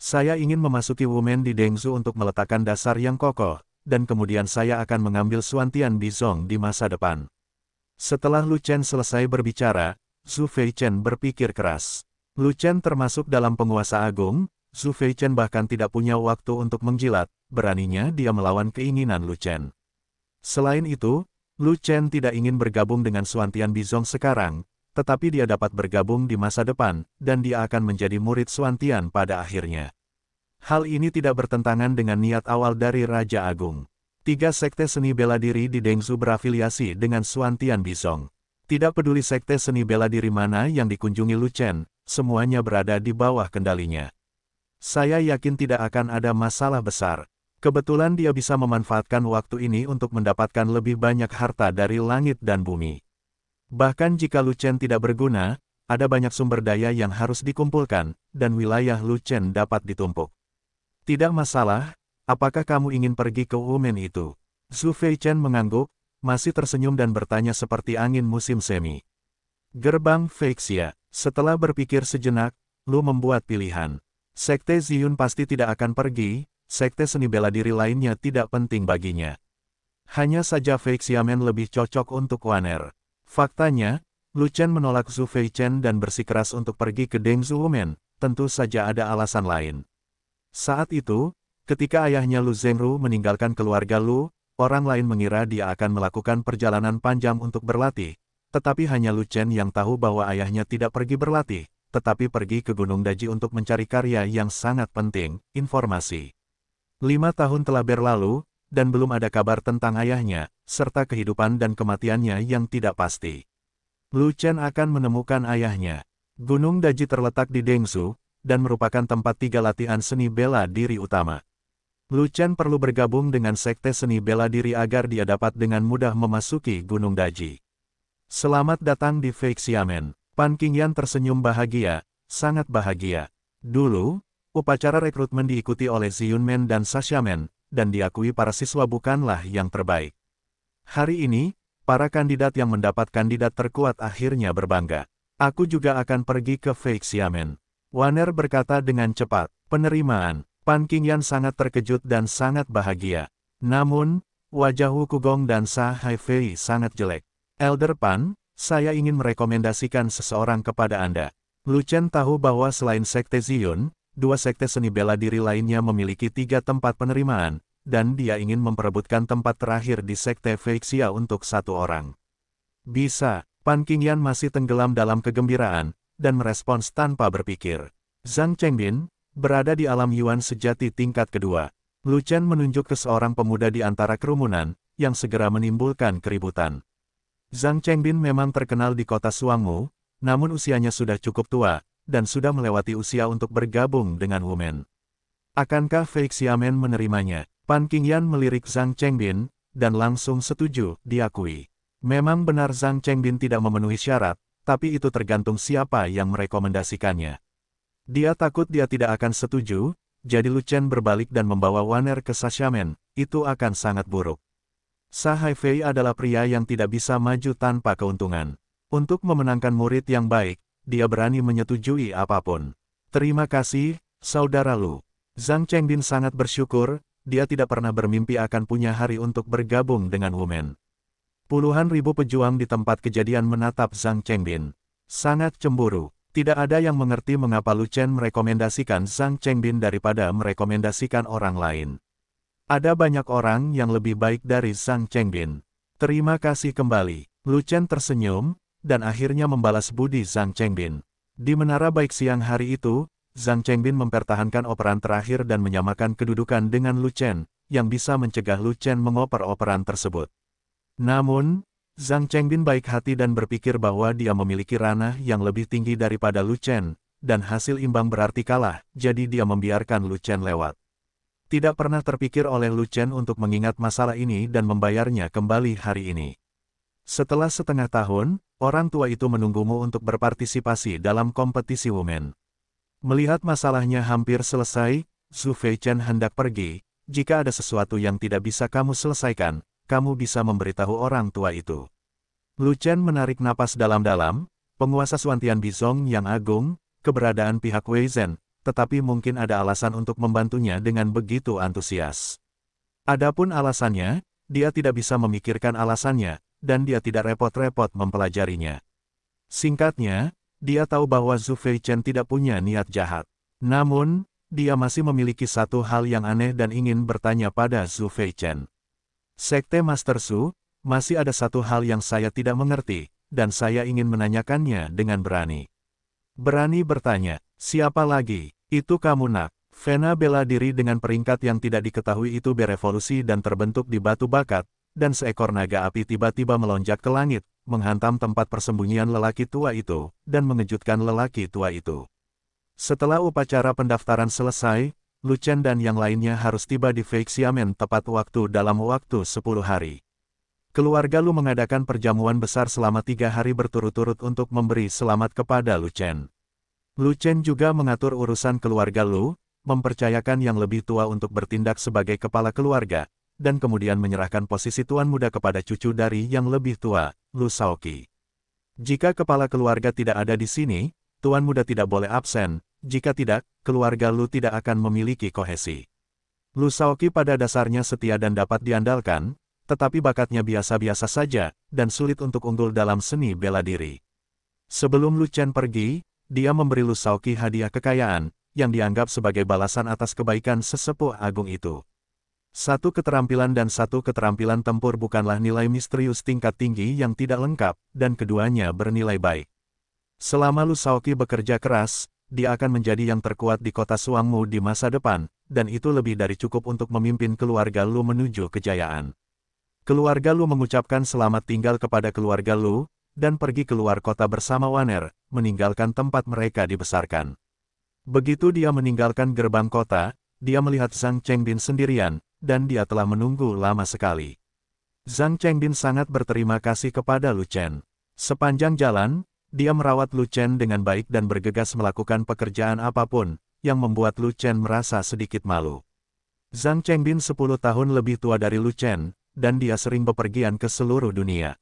Saya ingin memasuki Wumen di Dengzu untuk meletakkan dasar yang kokoh, dan kemudian saya akan mengambil Suantian Bizong di masa depan. Setelah Lu Chen selesai berbicara, Zhu Chen berpikir keras. Lu Chen termasuk dalam penguasa agung, Zhu Chen bahkan tidak punya waktu untuk menjilat, beraninya dia melawan keinginan Lu Chen. Selain itu, Lu Chen tidak ingin bergabung dengan Suantian Bizong sekarang, tetapi dia dapat bergabung di masa depan, dan dia akan menjadi murid Suantian pada akhirnya. Hal ini tidak bertentangan dengan niat awal dari Raja Agung. Tiga sekte seni bela diri di Dengzu berafiliasi dengan Suan Tian Bisong. Tidak peduli sekte seni bela diri mana yang dikunjungi Lu Chen, semuanya berada di bawah kendalinya. Saya yakin tidak akan ada masalah besar. Kebetulan dia bisa memanfaatkan waktu ini untuk mendapatkan lebih banyak harta dari langit dan bumi. Bahkan jika Lucen tidak berguna, ada banyak sumber daya yang harus dikumpulkan, dan wilayah Lucen dapat ditumpuk. Tidak masalah, apakah kamu ingin pergi ke Umen itu? Zhu Chen mengangguk, masih tersenyum dan bertanya seperti angin musim semi. Gerbang Feixia, setelah berpikir sejenak, Lu membuat pilihan. Sekte Ziyun pasti tidak akan pergi, sekte seni bela diri lainnya tidak penting baginya. Hanya saja Feixia Men lebih cocok untuk Waner. Faktanya, Lu Chen menolak Zhu Chen dan bersikeras untuk pergi ke Deng Zhu Men, tentu saja ada alasan lain. Saat itu, ketika ayahnya Lu Zengru meninggalkan keluarga Lu, orang lain mengira dia akan melakukan perjalanan panjang untuk berlatih, tetapi hanya Lu Chen yang tahu bahwa ayahnya tidak pergi berlatih, tetapi pergi ke Gunung Daji untuk mencari karya yang sangat penting, informasi. Lima tahun telah berlalu, dan belum ada kabar tentang ayahnya, serta kehidupan dan kematiannya yang tidak pasti. Lu Chen akan menemukan ayahnya. Gunung Daji terletak di Dengsu, dan merupakan tempat tiga latihan seni bela diri utama. Lu Chen perlu bergabung dengan sekte seni bela diri agar dia dapat dengan mudah memasuki Gunung Daji. Selamat datang di Fake Xiamen. Pan Qingyan tersenyum bahagia, sangat bahagia. Dulu, upacara rekrutmen diikuti oleh Ziyunmen dan Sasha Men, dan diakui para siswa bukanlah yang terbaik. Hari ini, para kandidat yang mendapat kandidat terkuat akhirnya berbangga. Aku juga akan pergi ke Fake Xiamen. Waner berkata dengan cepat, penerimaan, Pan Qingyan sangat terkejut dan sangat bahagia. Namun, wajah Wu Kugong dan Sa Haifei sangat jelek. Elder Pan, saya ingin merekomendasikan seseorang kepada Anda. Lu Chen tahu bahwa selain Sekte Ziyun, dua sekte seni bela diri lainnya memiliki tiga tempat penerimaan, dan dia ingin memperebutkan tempat terakhir di Sekte Feixia untuk satu orang. Bisa, Pan Qingyan masih tenggelam dalam kegembiraan, dan merespons tanpa berpikir. Zhang Chengbin, berada di alam Yuan sejati tingkat kedua. Lu Chen menunjuk ke seorang pemuda di antara kerumunan, yang segera menimbulkan keributan. Zhang Chengbin memang terkenal di kota Suangmu, namun usianya sudah cukup tua, dan sudah melewati usia untuk bergabung dengan Wumen. Akankah Fei Xiamen menerimanya? Pan Qingyan melirik Zhang Chengbin, dan langsung setuju diakui. Memang benar Zhang Chengbin tidak memenuhi syarat, tapi itu tergantung siapa yang merekomendasikannya. Dia takut dia tidak akan setuju, jadi Lucian berbalik dan membawa Waner ke Sashamen, itu akan sangat buruk. Fei adalah pria yang tidak bisa maju tanpa keuntungan. Untuk memenangkan murid yang baik, dia berani menyetujui apapun. Terima kasih, Saudara Lu. Zhang Chengbin sangat bersyukur, dia tidak pernah bermimpi akan punya hari untuk bergabung dengan Wumen. Puluhan ribu pejuang di tempat kejadian menatap Zhang Chengbin. Sangat cemburu. Tidak ada yang mengerti mengapa Lu Chen merekomendasikan Zhang Chengbin daripada merekomendasikan orang lain. Ada banyak orang yang lebih baik dari Zhang Chengbin. Terima kasih kembali. Lu Chen tersenyum, dan akhirnya membalas budi Zhang Chengbin. Di menara baik siang hari itu, Zhang Chengbin mempertahankan operan terakhir dan menyamakan kedudukan dengan Lu Chen, yang bisa mencegah Lu Chen mengoper operan tersebut. Namun, Zhang Chengbin baik hati dan berpikir bahwa dia memiliki ranah yang lebih tinggi daripada Lu Chen, dan hasil imbang berarti kalah, jadi dia membiarkan Lu Chen lewat. Tidak pernah terpikir oleh Lu Chen untuk mengingat masalah ini dan membayarnya kembali hari ini. Setelah setengah tahun, orang tua itu menunggumu untuk berpartisipasi dalam kompetisi women. Melihat masalahnya hampir selesai, Zhu Fei Chen hendak pergi, jika ada sesuatu yang tidak bisa kamu selesaikan, kamu bisa memberitahu orang tua itu. Lu Chen menarik napas dalam-dalam, penguasa Suantian Bizong yang agung, keberadaan pihak Wei Zhen, tetapi mungkin ada alasan untuk membantunya dengan begitu antusias. Adapun alasannya, dia tidak bisa memikirkan alasannya, dan dia tidak repot-repot mempelajarinya. Singkatnya, dia tahu bahwa Zhu Fei Chen tidak punya niat jahat. Namun, dia masih memiliki satu hal yang aneh dan ingin bertanya pada Zhu Fei Chen. Sekte Master Su, masih ada satu hal yang saya tidak mengerti, dan saya ingin menanyakannya dengan berani. Berani bertanya, siapa lagi? Itu kamu nak. Vena bela diri dengan peringkat yang tidak diketahui itu berevolusi dan terbentuk di batu bakat, dan seekor naga api tiba-tiba melonjak ke langit, menghantam tempat persembunyian lelaki tua itu, dan mengejutkan lelaki tua itu. Setelah upacara pendaftaran selesai, Lu Chen dan yang lainnya harus tiba di Feixiamen tepat waktu dalam waktu 10 hari. Keluarga Lu mengadakan perjamuan besar selama tiga hari berturut-turut untuk memberi selamat kepada Lu Chen. Lu Chen juga mengatur urusan keluarga Lu, mempercayakan yang lebih tua untuk bertindak sebagai kepala keluarga, dan kemudian menyerahkan posisi tuan muda kepada cucu dari yang lebih tua, Lu Saoki. Jika kepala keluarga tidak ada di sini, tuan muda tidak boleh absen, jika tidak, keluarga Lu tidak akan memiliki kohesi. Lu Saoki pada dasarnya setia dan dapat diandalkan, tetapi bakatnya biasa-biasa saja, dan sulit untuk unggul dalam seni bela diri. Sebelum Lu Chen pergi, dia memberi Lu Saoki hadiah kekayaan, yang dianggap sebagai balasan atas kebaikan sesepuh agung itu. Satu keterampilan dan satu keterampilan tempur bukanlah nilai misterius tingkat tinggi yang tidak lengkap, dan keduanya bernilai baik. Selama Lu Saoki bekerja keras, dia akan menjadi yang terkuat di kota Suangmu di masa depan, dan itu lebih dari cukup untuk memimpin keluarga Lu menuju kejayaan. Keluarga Lu mengucapkan selamat tinggal kepada keluarga Lu, dan pergi keluar kota bersama Waner, meninggalkan tempat mereka dibesarkan. Begitu dia meninggalkan gerbang kota, dia melihat Zhang Chengbin sendirian, dan dia telah menunggu lama sekali. Zhang Chengbin sangat berterima kasih kepada Lu Chen. Sepanjang jalan, dia merawat Lu Chen dengan baik dan bergegas melakukan pekerjaan apapun, yang membuat Lu Chen merasa sedikit malu. Zhang Chengbin 10 tahun lebih tua dari Lu Chen, dan dia sering bepergian ke seluruh dunia.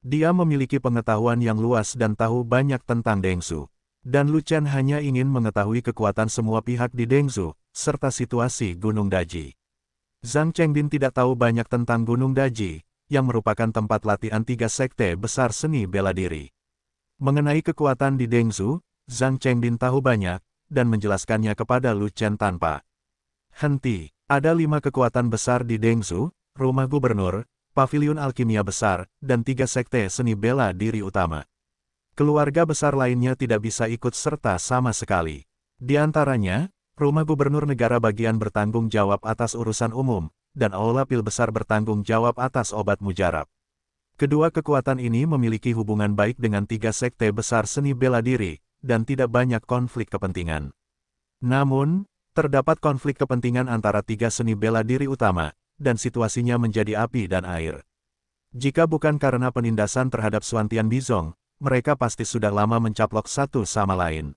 Dia memiliki pengetahuan yang luas dan tahu banyak tentang Dengsu. Dan Lu Chen hanya ingin mengetahui kekuatan semua pihak di Dengzu, serta situasi Gunung Daji. Zhang Chengbin tidak tahu banyak tentang Gunung Daji, yang merupakan tempat latihan tiga sekte besar seni bela diri. Mengenai kekuatan di Dengzu, Zhang Chengdin tahu banyak, dan menjelaskannya kepada Lu Chen tanpa henti. Ada lima kekuatan besar di Dengzu, rumah gubernur, pavilion alkimia besar, dan tiga sekte seni bela diri utama. Keluarga besar lainnya tidak bisa ikut serta sama sekali. Di antaranya, rumah gubernur negara bagian bertanggung jawab atas urusan umum, dan aula pil besar bertanggung jawab atas obat mujarab. Kedua kekuatan ini memiliki hubungan baik dengan tiga sekte besar seni bela diri, dan tidak banyak konflik kepentingan. Namun, terdapat konflik kepentingan antara tiga seni bela diri utama, dan situasinya menjadi api dan air. Jika bukan karena penindasan terhadap Suantian Bizong, mereka pasti sudah lama mencaplok satu sama lain.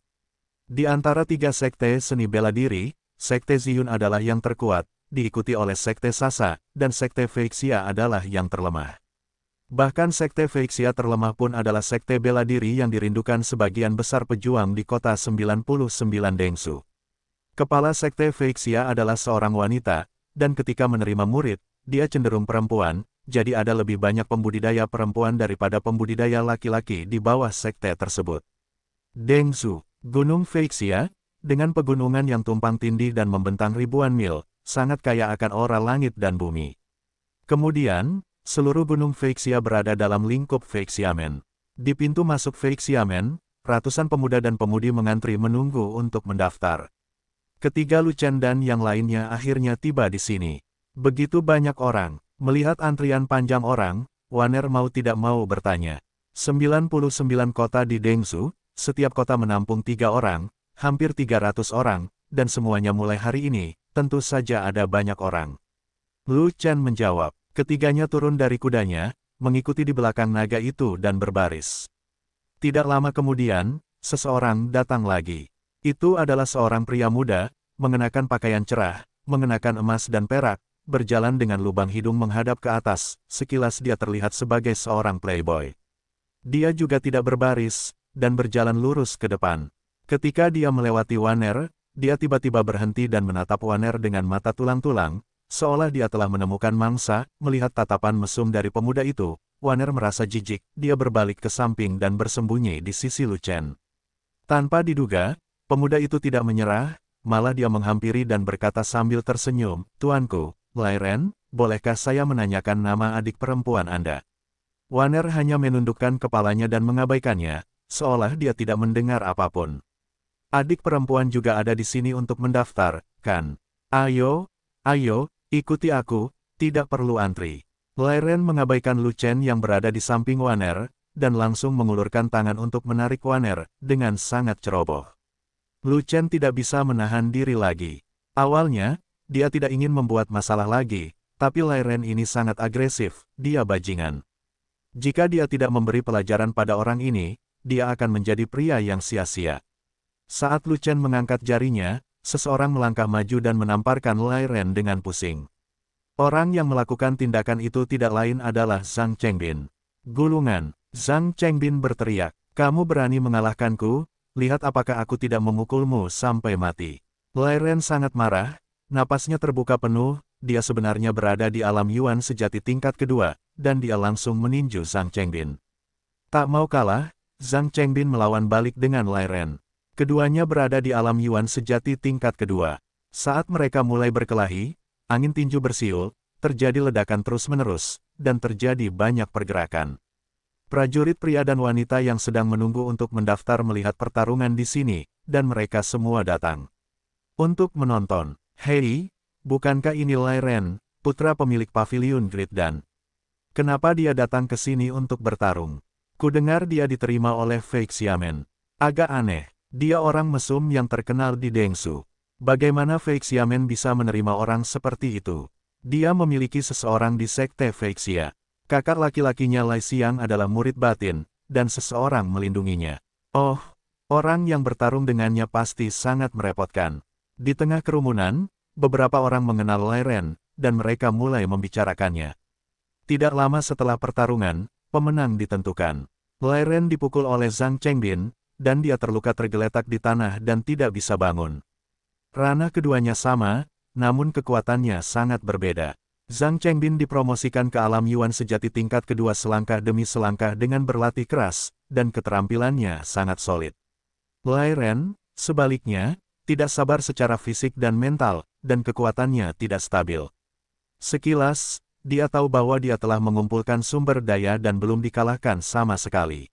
Di antara tiga sekte seni bela diri, sekte Ziyun adalah yang terkuat, diikuti oleh sekte Sasa, dan sekte Feixia adalah yang terlemah. Bahkan sekte Feixia terlemah pun adalah sekte bela diri yang dirindukan sebagian besar pejuang di kota 99 Dengsu. Kepala sekte Feixia adalah seorang wanita, dan ketika menerima murid, dia cenderung perempuan, jadi ada lebih banyak pembudidaya perempuan daripada pembudidaya laki-laki di bawah sekte tersebut. Dengsu, Gunung Feixia, dengan pegunungan yang tumpang tindih dan membentang ribuan mil, sangat kaya akan aura langit dan bumi. Kemudian, Seluruh gunung Feixia berada dalam lingkup Feixiamen. Di pintu masuk Feixiamen, ratusan pemuda dan pemudi mengantri menunggu untuk mendaftar. Ketiga Luchen dan yang lainnya akhirnya tiba di sini. Begitu banyak orang, melihat antrian panjang orang, Waner mau tidak mau bertanya. 99 kota di Dengsu, setiap kota menampung tiga orang, hampir 300 orang, dan semuanya mulai hari ini, tentu saja ada banyak orang. Lu Chen menjawab, Ketiganya turun dari kudanya, mengikuti di belakang naga itu dan berbaris. Tidak lama kemudian, seseorang datang lagi. Itu adalah seorang pria muda, mengenakan pakaian cerah, mengenakan emas dan perak, berjalan dengan lubang hidung menghadap ke atas, sekilas dia terlihat sebagai seorang playboy. Dia juga tidak berbaris, dan berjalan lurus ke depan. Ketika dia melewati Waner, dia tiba-tiba berhenti dan menatap Waner dengan mata tulang-tulang, Seolah dia telah menemukan mangsa, melihat tatapan mesum dari pemuda itu, Waner merasa jijik, dia berbalik ke samping dan bersembunyi di sisi Lucen. Tanpa diduga, pemuda itu tidak menyerah, malah dia menghampiri dan berkata sambil tersenyum, Tuanku, Lairen, bolehkah saya menanyakan nama adik perempuan Anda? Waner hanya menundukkan kepalanya dan mengabaikannya, seolah dia tidak mendengar apapun. Adik perempuan juga ada di sini untuk mendaftar, kan? Ayo, ayo, Ikuti aku, tidak perlu antri. Lai Ren mengabaikan Lu Chen yang berada di samping Waner, dan langsung mengulurkan tangan untuk menarik Waner, dengan sangat ceroboh. Lu Chen tidak bisa menahan diri lagi. Awalnya, dia tidak ingin membuat masalah lagi, tapi Lai Ren ini sangat agresif, dia bajingan. Jika dia tidak memberi pelajaran pada orang ini, dia akan menjadi pria yang sia-sia. Saat Lu Chen mengangkat jarinya, seseorang melangkah maju dan menamparkan Lai Ren dengan pusing. Orang yang melakukan tindakan itu tidak lain adalah Zhang Chengbin. Gulungan, Zhang Chengbin berteriak, kamu berani mengalahkanku, lihat apakah aku tidak memukulmu sampai mati. Lai Ren sangat marah, napasnya terbuka penuh, dia sebenarnya berada di alam Yuan sejati tingkat kedua, dan dia langsung meninju Zhang Chengbin. Tak mau kalah, Zhang Chengbin melawan balik dengan Lai Ren. Keduanya berada di alam Yuan sejati tingkat kedua. Saat mereka mulai berkelahi, angin tinju bersiul, terjadi ledakan terus-menerus, dan terjadi banyak pergerakan. Prajurit pria dan wanita yang sedang menunggu untuk mendaftar melihat pertarungan di sini, dan mereka semua datang. Untuk menonton, Hei, bukankah ini Lai Ren, putra pemilik pavilion Grid Dan? Kenapa dia datang ke sini untuk bertarung? Kudengar dia diterima oleh Fake Xiamen. Agak aneh. Dia orang mesum yang terkenal di Dengsu. Bagaimana Feixiamen bisa menerima orang seperti itu? Dia memiliki seseorang di sekte Feixia. Kakak laki-lakinya Lai Xiang adalah murid batin, dan seseorang melindunginya. Oh, orang yang bertarung dengannya pasti sangat merepotkan. Di tengah kerumunan, beberapa orang mengenal Lai Ren, dan mereka mulai membicarakannya. Tidak lama setelah pertarungan, pemenang ditentukan. Lai Ren dipukul oleh Zhang Chengbin, dan dia terluka tergeletak di tanah dan tidak bisa bangun. Rana keduanya sama, namun kekuatannya sangat berbeda. Zhang Chengbin dipromosikan ke alam Yuan sejati tingkat kedua selangkah demi selangkah dengan berlatih keras, dan keterampilannya sangat solid. Lai Ren, sebaliknya, tidak sabar secara fisik dan mental, dan kekuatannya tidak stabil. Sekilas, dia tahu bahwa dia telah mengumpulkan sumber daya dan belum dikalahkan sama sekali.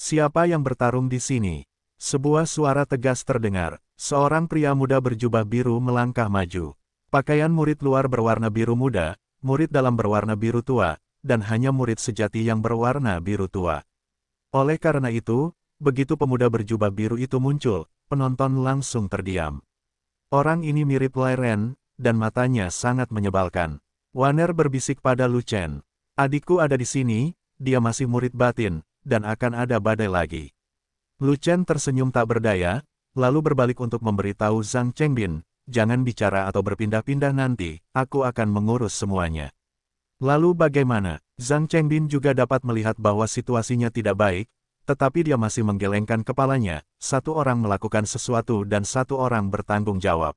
Siapa yang bertarung di sini? Sebuah suara tegas terdengar. Seorang pria muda berjubah biru melangkah maju. Pakaian murid luar berwarna biru muda, murid dalam berwarna biru tua, dan hanya murid sejati yang berwarna biru tua. Oleh karena itu, begitu pemuda berjubah biru itu muncul, penonton langsung terdiam. Orang ini mirip Lairen, dan matanya sangat menyebalkan. Waner berbisik pada Lu Chen. Adikku ada di sini, dia masih murid batin, dan akan ada badai lagi. Lu Chen tersenyum tak berdaya, lalu berbalik untuk memberitahu Zhang Chengbin, jangan bicara atau berpindah-pindah nanti, aku akan mengurus semuanya. Lalu bagaimana? Zhang Chengbin juga dapat melihat bahwa situasinya tidak baik, tetapi dia masih menggelengkan kepalanya, satu orang melakukan sesuatu dan satu orang bertanggung jawab.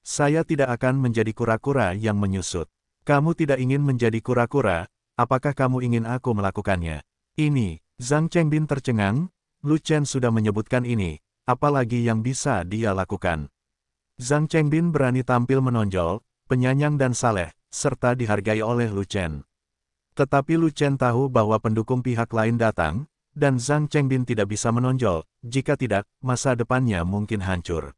Saya tidak akan menjadi kura-kura yang menyusut. Kamu tidak ingin menjadi kura-kura, apakah kamu ingin aku melakukannya? Ini, Zhang Chengbin tercengang, Lu Chen sudah menyebutkan ini, apalagi yang bisa dia lakukan. Zhang Chengbin berani tampil menonjol, penyanyang dan saleh, serta dihargai oleh Lu Chen. Tetapi Lu Chen tahu bahwa pendukung pihak lain datang, dan Zhang Chengbin tidak bisa menonjol, jika tidak, masa depannya mungkin hancur.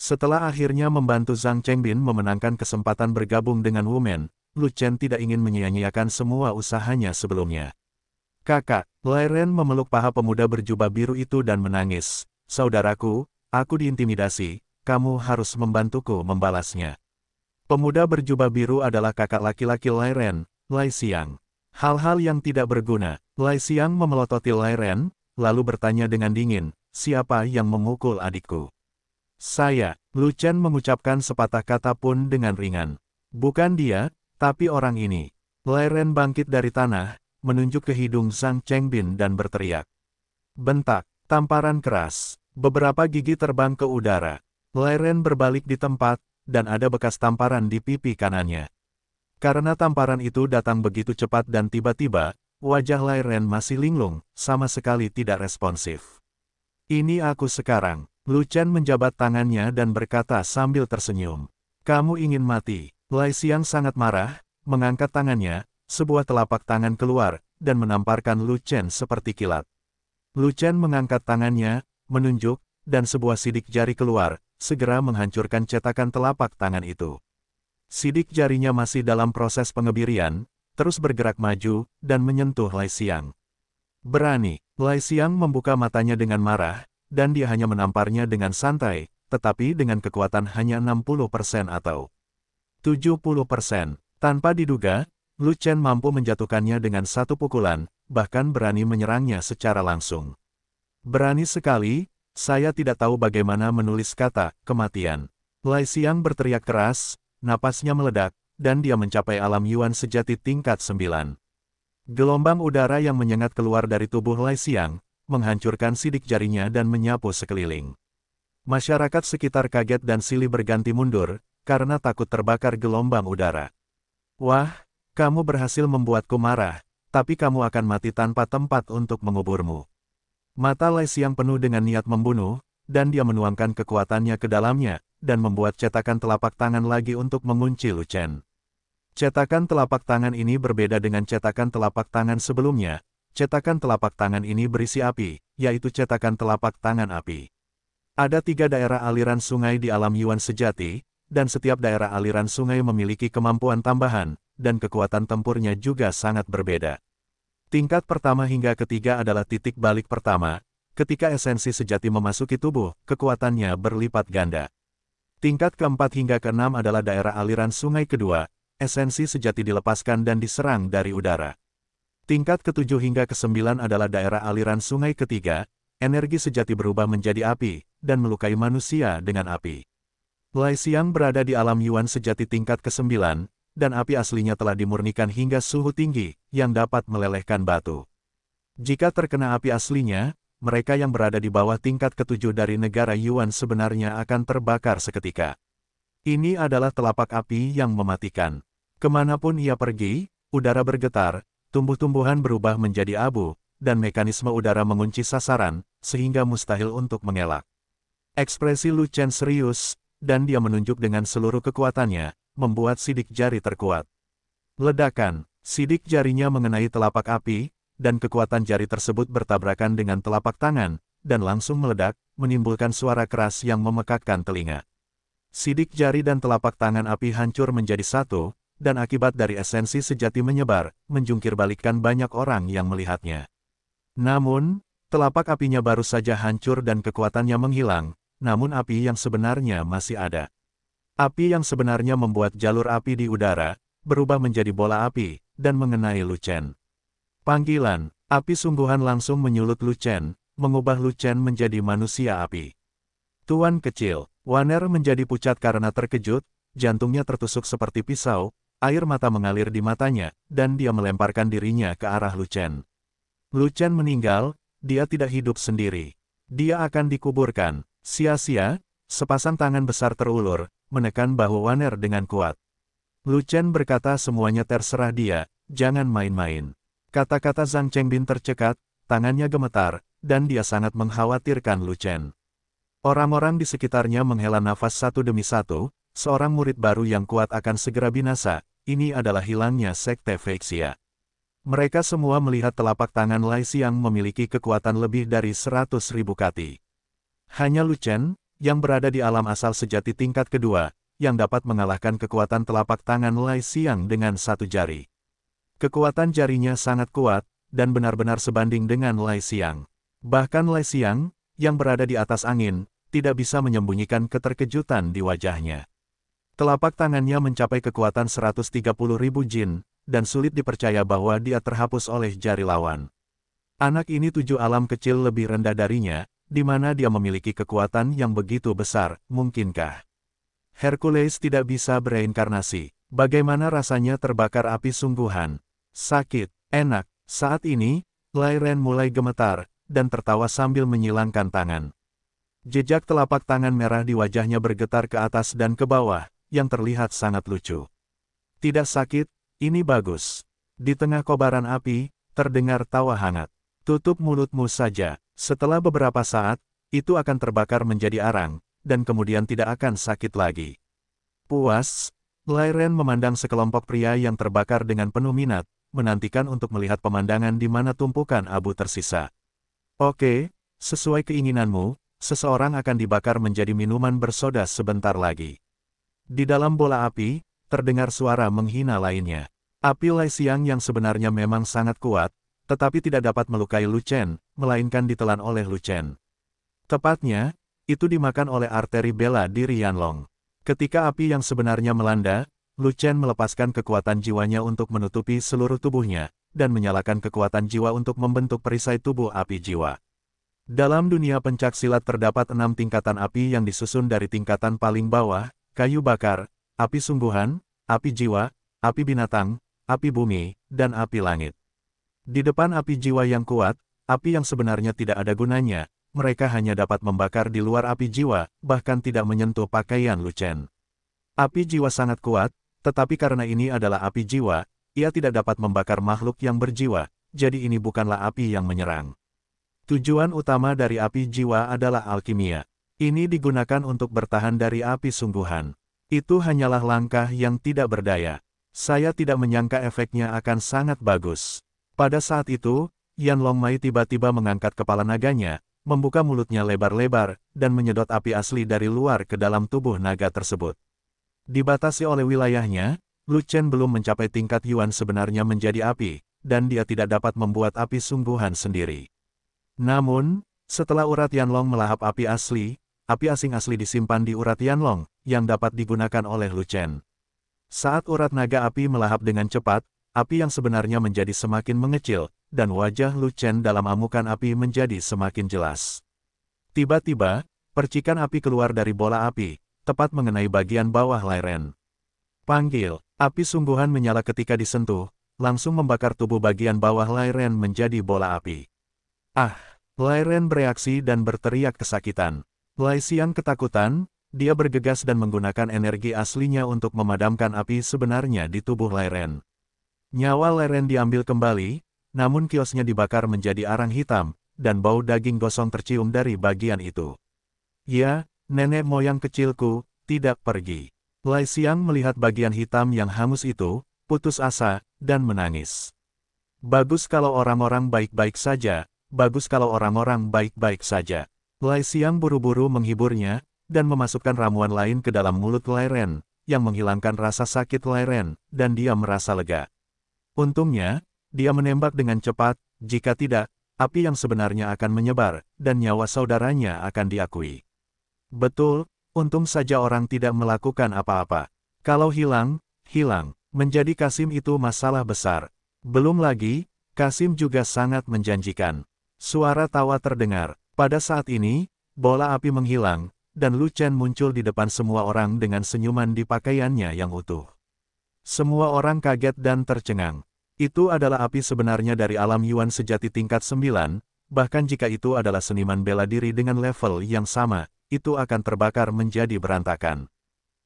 Setelah akhirnya membantu Zhang Chengbin memenangkan kesempatan bergabung dengan Wu Men, Lu Chen tidak ingin menyia-nyiakan semua usahanya sebelumnya. Kakak, Lairen memeluk paha pemuda berjubah biru itu dan menangis. Saudaraku, aku diintimidasi, kamu harus membantuku membalasnya. Pemuda berjubah biru adalah kakak laki-laki Lairen, Lai Siang. Hal-hal yang tidak berguna, Lai Siang memelototi Lairen, lalu bertanya dengan dingin, siapa yang memukul adikku? Saya, Lu Chen mengucapkan sepatah kata pun dengan ringan. Bukan dia, tapi orang ini. Lairen bangkit dari tanah, menunjuk ke hidung Zhang Chengbin dan berteriak. Bentak, tamparan keras, beberapa gigi terbang ke udara, Leren berbalik di tempat, dan ada bekas tamparan di pipi kanannya. Karena tamparan itu datang begitu cepat dan tiba-tiba, wajah Ren masih linglung, sama sekali tidak responsif. Ini aku sekarang, Lu Chen menjabat tangannya dan berkata sambil tersenyum. Kamu ingin mati, Lai Xiang sangat marah, mengangkat tangannya, sebuah telapak tangan keluar, dan menamparkan Lu Chen seperti kilat. Lu Chen mengangkat tangannya, menunjuk, dan sebuah sidik jari keluar, segera menghancurkan cetakan telapak tangan itu. Sidik jarinya masih dalam proses pengebirian, terus bergerak maju, dan menyentuh Lai Xiang. Berani, Lai Xiang membuka matanya dengan marah, dan dia hanya menamparnya dengan santai, tetapi dengan kekuatan hanya 60% atau 70%. Tanpa diduga, Lu Chen mampu menjatuhkannya dengan satu pukulan, bahkan berani menyerangnya secara langsung. Berani sekali, saya tidak tahu bagaimana menulis kata, kematian. Lai Xiang berteriak keras, napasnya meledak, dan dia mencapai alam Yuan sejati tingkat 9. Gelombang udara yang menyengat keluar dari tubuh Lai Xiang, menghancurkan sidik jarinya dan menyapu sekeliling. Masyarakat sekitar kaget dan silih berganti mundur, karena takut terbakar gelombang udara. Wah, kamu berhasil membuatku marah, tapi kamu akan mati tanpa tempat untuk menguburmu. Mata Lai yang penuh dengan niat membunuh, dan dia menuangkan kekuatannya ke dalamnya, dan membuat cetakan telapak tangan lagi untuk mengunci Chen. Cetakan telapak tangan ini berbeda dengan cetakan telapak tangan sebelumnya, cetakan telapak tangan ini berisi api, yaitu cetakan telapak tangan api. Ada tiga daerah aliran sungai di alam Yuan sejati, dan setiap daerah aliran sungai memiliki kemampuan tambahan, dan kekuatan tempurnya juga sangat berbeda. Tingkat pertama hingga ketiga adalah titik balik pertama, ketika esensi sejati memasuki tubuh, kekuatannya berlipat ganda. Tingkat keempat hingga keenam adalah daerah aliran sungai kedua, esensi sejati dilepaskan dan diserang dari udara. Tingkat ketujuh hingga kesembilan adalah daerah aliran sungai ketiga, energi sejati berubah menjadi api, dan melukai manusia dengan api. Lai Siang berada di alam Yuan sejati tingkat kesembilan dan api aslinya telah dimurnikan hingga suhu tinggi, yang dapat melelehkan batu. Jika terkena api aslinya, mereka yang berada di bawah tingkat ketujuh dari negara Yuan sebenarnya akan terbakar seketika. Ini adalah telapak api yang mematikan. Kemanapun ia pergi, udara bergetar, tumbuh-tumbuhan berubah menjadi abu, dan mekanisme udara mengunci sasaran, sehingga mustahil untuk mengelak. Ekspresi Lu Chen serius, dan dia menunjuk dengan seluruh kekuatannya, membuat sidik jari terkuat. Ledakan, sidik jarinya mengenai telapak api, dan kekuatan jari tersebut bertabrakan dengan telapak tangan, dan langsung meledak, menimbulkan suara keras yang memekakkan telinga. Sidik jari dan telapak tangan api hancur menjadi satu, dan akibat dari esensi sejati menyebar, menjungkir balikkan banyak orang yang melihatnya. Namun, telapak apinya baru saja hancur dan kekuatannya menghilang, namun api yang sebenarnya masih ada. Api yang sebenarnya membuat jalur api di udara, berubah menjadi bola api, dan mengenai Lucen. Panggilan, api sungguhan langsung menyulut Lucen, mengubah Lucen menjadi manusia api. Tuan kecil, Waner menjadi pucat karena terkejut, jantungnya tertusuk seperti pisau, air mata mengalir di matanya, dan dia melemparkan dirinya ke arah Lucen. Lucen meninggal, dia tidak hidup sendiri. Dia akan dikuburkan, sia-sia, Sepasang tangan besar terulur, menekan bahu Waner dengan kuat. Luchen berkata semuanya terserah dia, jangan main-main. Kata-kata Zhang Chengbin tercekat, tangannya gemetar, dan dia sangat mengkhawatirkan Luchen. Orang-orang di sekitarnya menghela nafas satu demi satu, seorang murid baru yang kuat akan segera binasa, ini adalah hilangnya Sekte Feixia. Mereka semua melihat telapak tangan Lai Xiang memiliki kekuatan lebih dari seratus ribu kati. Hanya Lu Chen, yang berada di alam asal sejati tingkat kedua, yang dapat mengalahkan kekuatan telapak tangan Lai Siang dengan satu jari. Kekuatan jarinya sangat kuat, dan benar-benar sebanding dengan Lai Siang. Bahkan Lai Siang, yang berada di atas angin, tidak bisa menyembunyikan keterkejutan di wajahnya. Telapak tangannya mencapai kekuatan 130 ribu jin, dan sulit dipercaya bahwa dia terhapus oleh jari lawan. Anak ini tujuh alam kecil lebih rendah darinya, di mana dia memiliki kekuatan yang begitu besar, mungkinkah? Hercules tidak bisa bereinkarnasi. Bagaimana rasanya terbakar api sungguhan? Sakit, enak. Saat ini, Lairen mulai gemetar, dan tertawa sambil menyilangkan tangan. Jejak telapak tangan merah di wajahnya bergetar ke atas dan ke bawah, yang terlihat sangat lucu. Tidak sakit, ini bagus. Di tengah kobaran api, terdengar tawa hangat. Tutup mulutmu saja, setelah beberapa saat, itu akan terbakar menjadi arang, dan kemudian tidak akan sakit lagi. Puas, Lairen memandang sekelompok pria yang terbakar dengan penuh minat, menantikan untuk melihat pemandangan di mana tumpukan abu tersisa. Oke, sesuai keinginanmu, seseorang akan dibakar menjadi minuman bersoda sebentar lagi. Di dalam bola api, terdengar suara menghina lainnya. Api Lai Siang yang sebenarnya memang sangat kuat, tetapi tidak dapat melukai Lu Chen, melainkan ditelan oleh Lu Chen. Tepatnya, itu dimakan oleh arteri bela di Rianlong. Ketika api yang sebenarnya melanda, Lu Chen melepaskan kekuatan jiwanya untuk menutupi seluruh tubuhnya, dan menyalakan kekuatan jiwa untuk membentuk perisai tubuh api jiwa. Dalam dunia pencak silat terdapat enam tingkatan api yang disusun dari tingkatan paling bawah, kayu bakar, api sungguhan, api jiwa, api binatang, api bumi, dan api langit. Di depan api jiwa yang kuat, api yang sebenarnya tidak ada gunanya, mereka hanya dapat membakar di luar api jiwa, bahkan tidak menyentuh pakaian Lucen. Api jiwa sangat kuat, tetapi karena ini adalah api jiwa, ia tidak dapat membakar makhluk yang berjiwa, jadi ini bukanlah api yang menyerang. Tujuan utama dari api jiwa adalah alkimia. Ini digunakan untuk bertahan dari api sungguhan. Itu hanyalah langkah yang tidak berdaya. Saya tidak menyangka efeknya akan sangat bagus. Pada saat itu, Yan Longmai tiba-tiba mengangkat kepala naganya, membuka mulutnya lebar-lebar, dan menyedot api asli dari luar ke dalam tubuh naga tersebut. Dibatasi oleh wilayahnya, Lu Chen belum mencapai tingkat Yuan sebenarnya menjadi api, dan dia tidak dapat membuat api sungguhan sendiri. Namun, setelah urat Yan Long melahap api asli, api asing asli disimpan di urat Yan Long, yang dapat digunakan oleh Lu Chen. Saat urat naga api melahap dengan cepat, api yang sebenarnya menjadi semakin mengecil, dan wajah Lu Chen dalam amukan api menjadi semakin jelas. Tiba-tiba, percikan api keluar dari bola api, tepat mengenai bagian bawah Lairen. Panggil, api sungguhan menyala ketika disentuh, langsung membakar tubuh bagian bawah Lairen menjadi bola api. Ah, Lairen bereaksi dan berteriak kesakitan. Lai Xiang ketakutan, dia bergegas dan menggunakan energi aslinya untuk memadamkan api sebenarnya di tubuh Lairen. Nyawa Leren diambil kembali, namun kiosnya dibakar menjadi arang hitam, dan bau daging gosong tercium dari bagian itu. Ya, nenek moyang kecilku, tidak pergi. Lai Siang melihat bagian hitam yang hangus itu, putus asa, dan menangis. Bagus kalau orang-orang baik-baik saja, bagus kalau orang-orang baik-baik saja. Lai Siang buru-buru menghiburnya, dan memasukkan ramuan lain ke dalam mulut Leren, yang menghilangkan rasa sakit Leren, dan dia merasa lega. Untungnya, dia menembak dengan cepat, jika tidak, api yang sebenarnya akan menyebar, dan nyawa saudaranya akan diakui. Betul, untung saja orang tidak melakukan apa-apa. Kalau hilang, hilang, menjadi Kasim itu masalah besar. Belum lagi, Kasim juga sangat menjanjikan. Suara tawa terdengar. Pada saat ini, bola api menghilang, dan Lu muncul di depan semua orang dengan senyuman di pakaiannya yang utuh. Semua orang kaget dan tercengang. Itu adalah api sebenarnya dari alam Yuan sejati tingkat 9, bahkan jika itu adalah seniman bela diri dengan level yang sama, itu akan terbakar menjadi berantakan.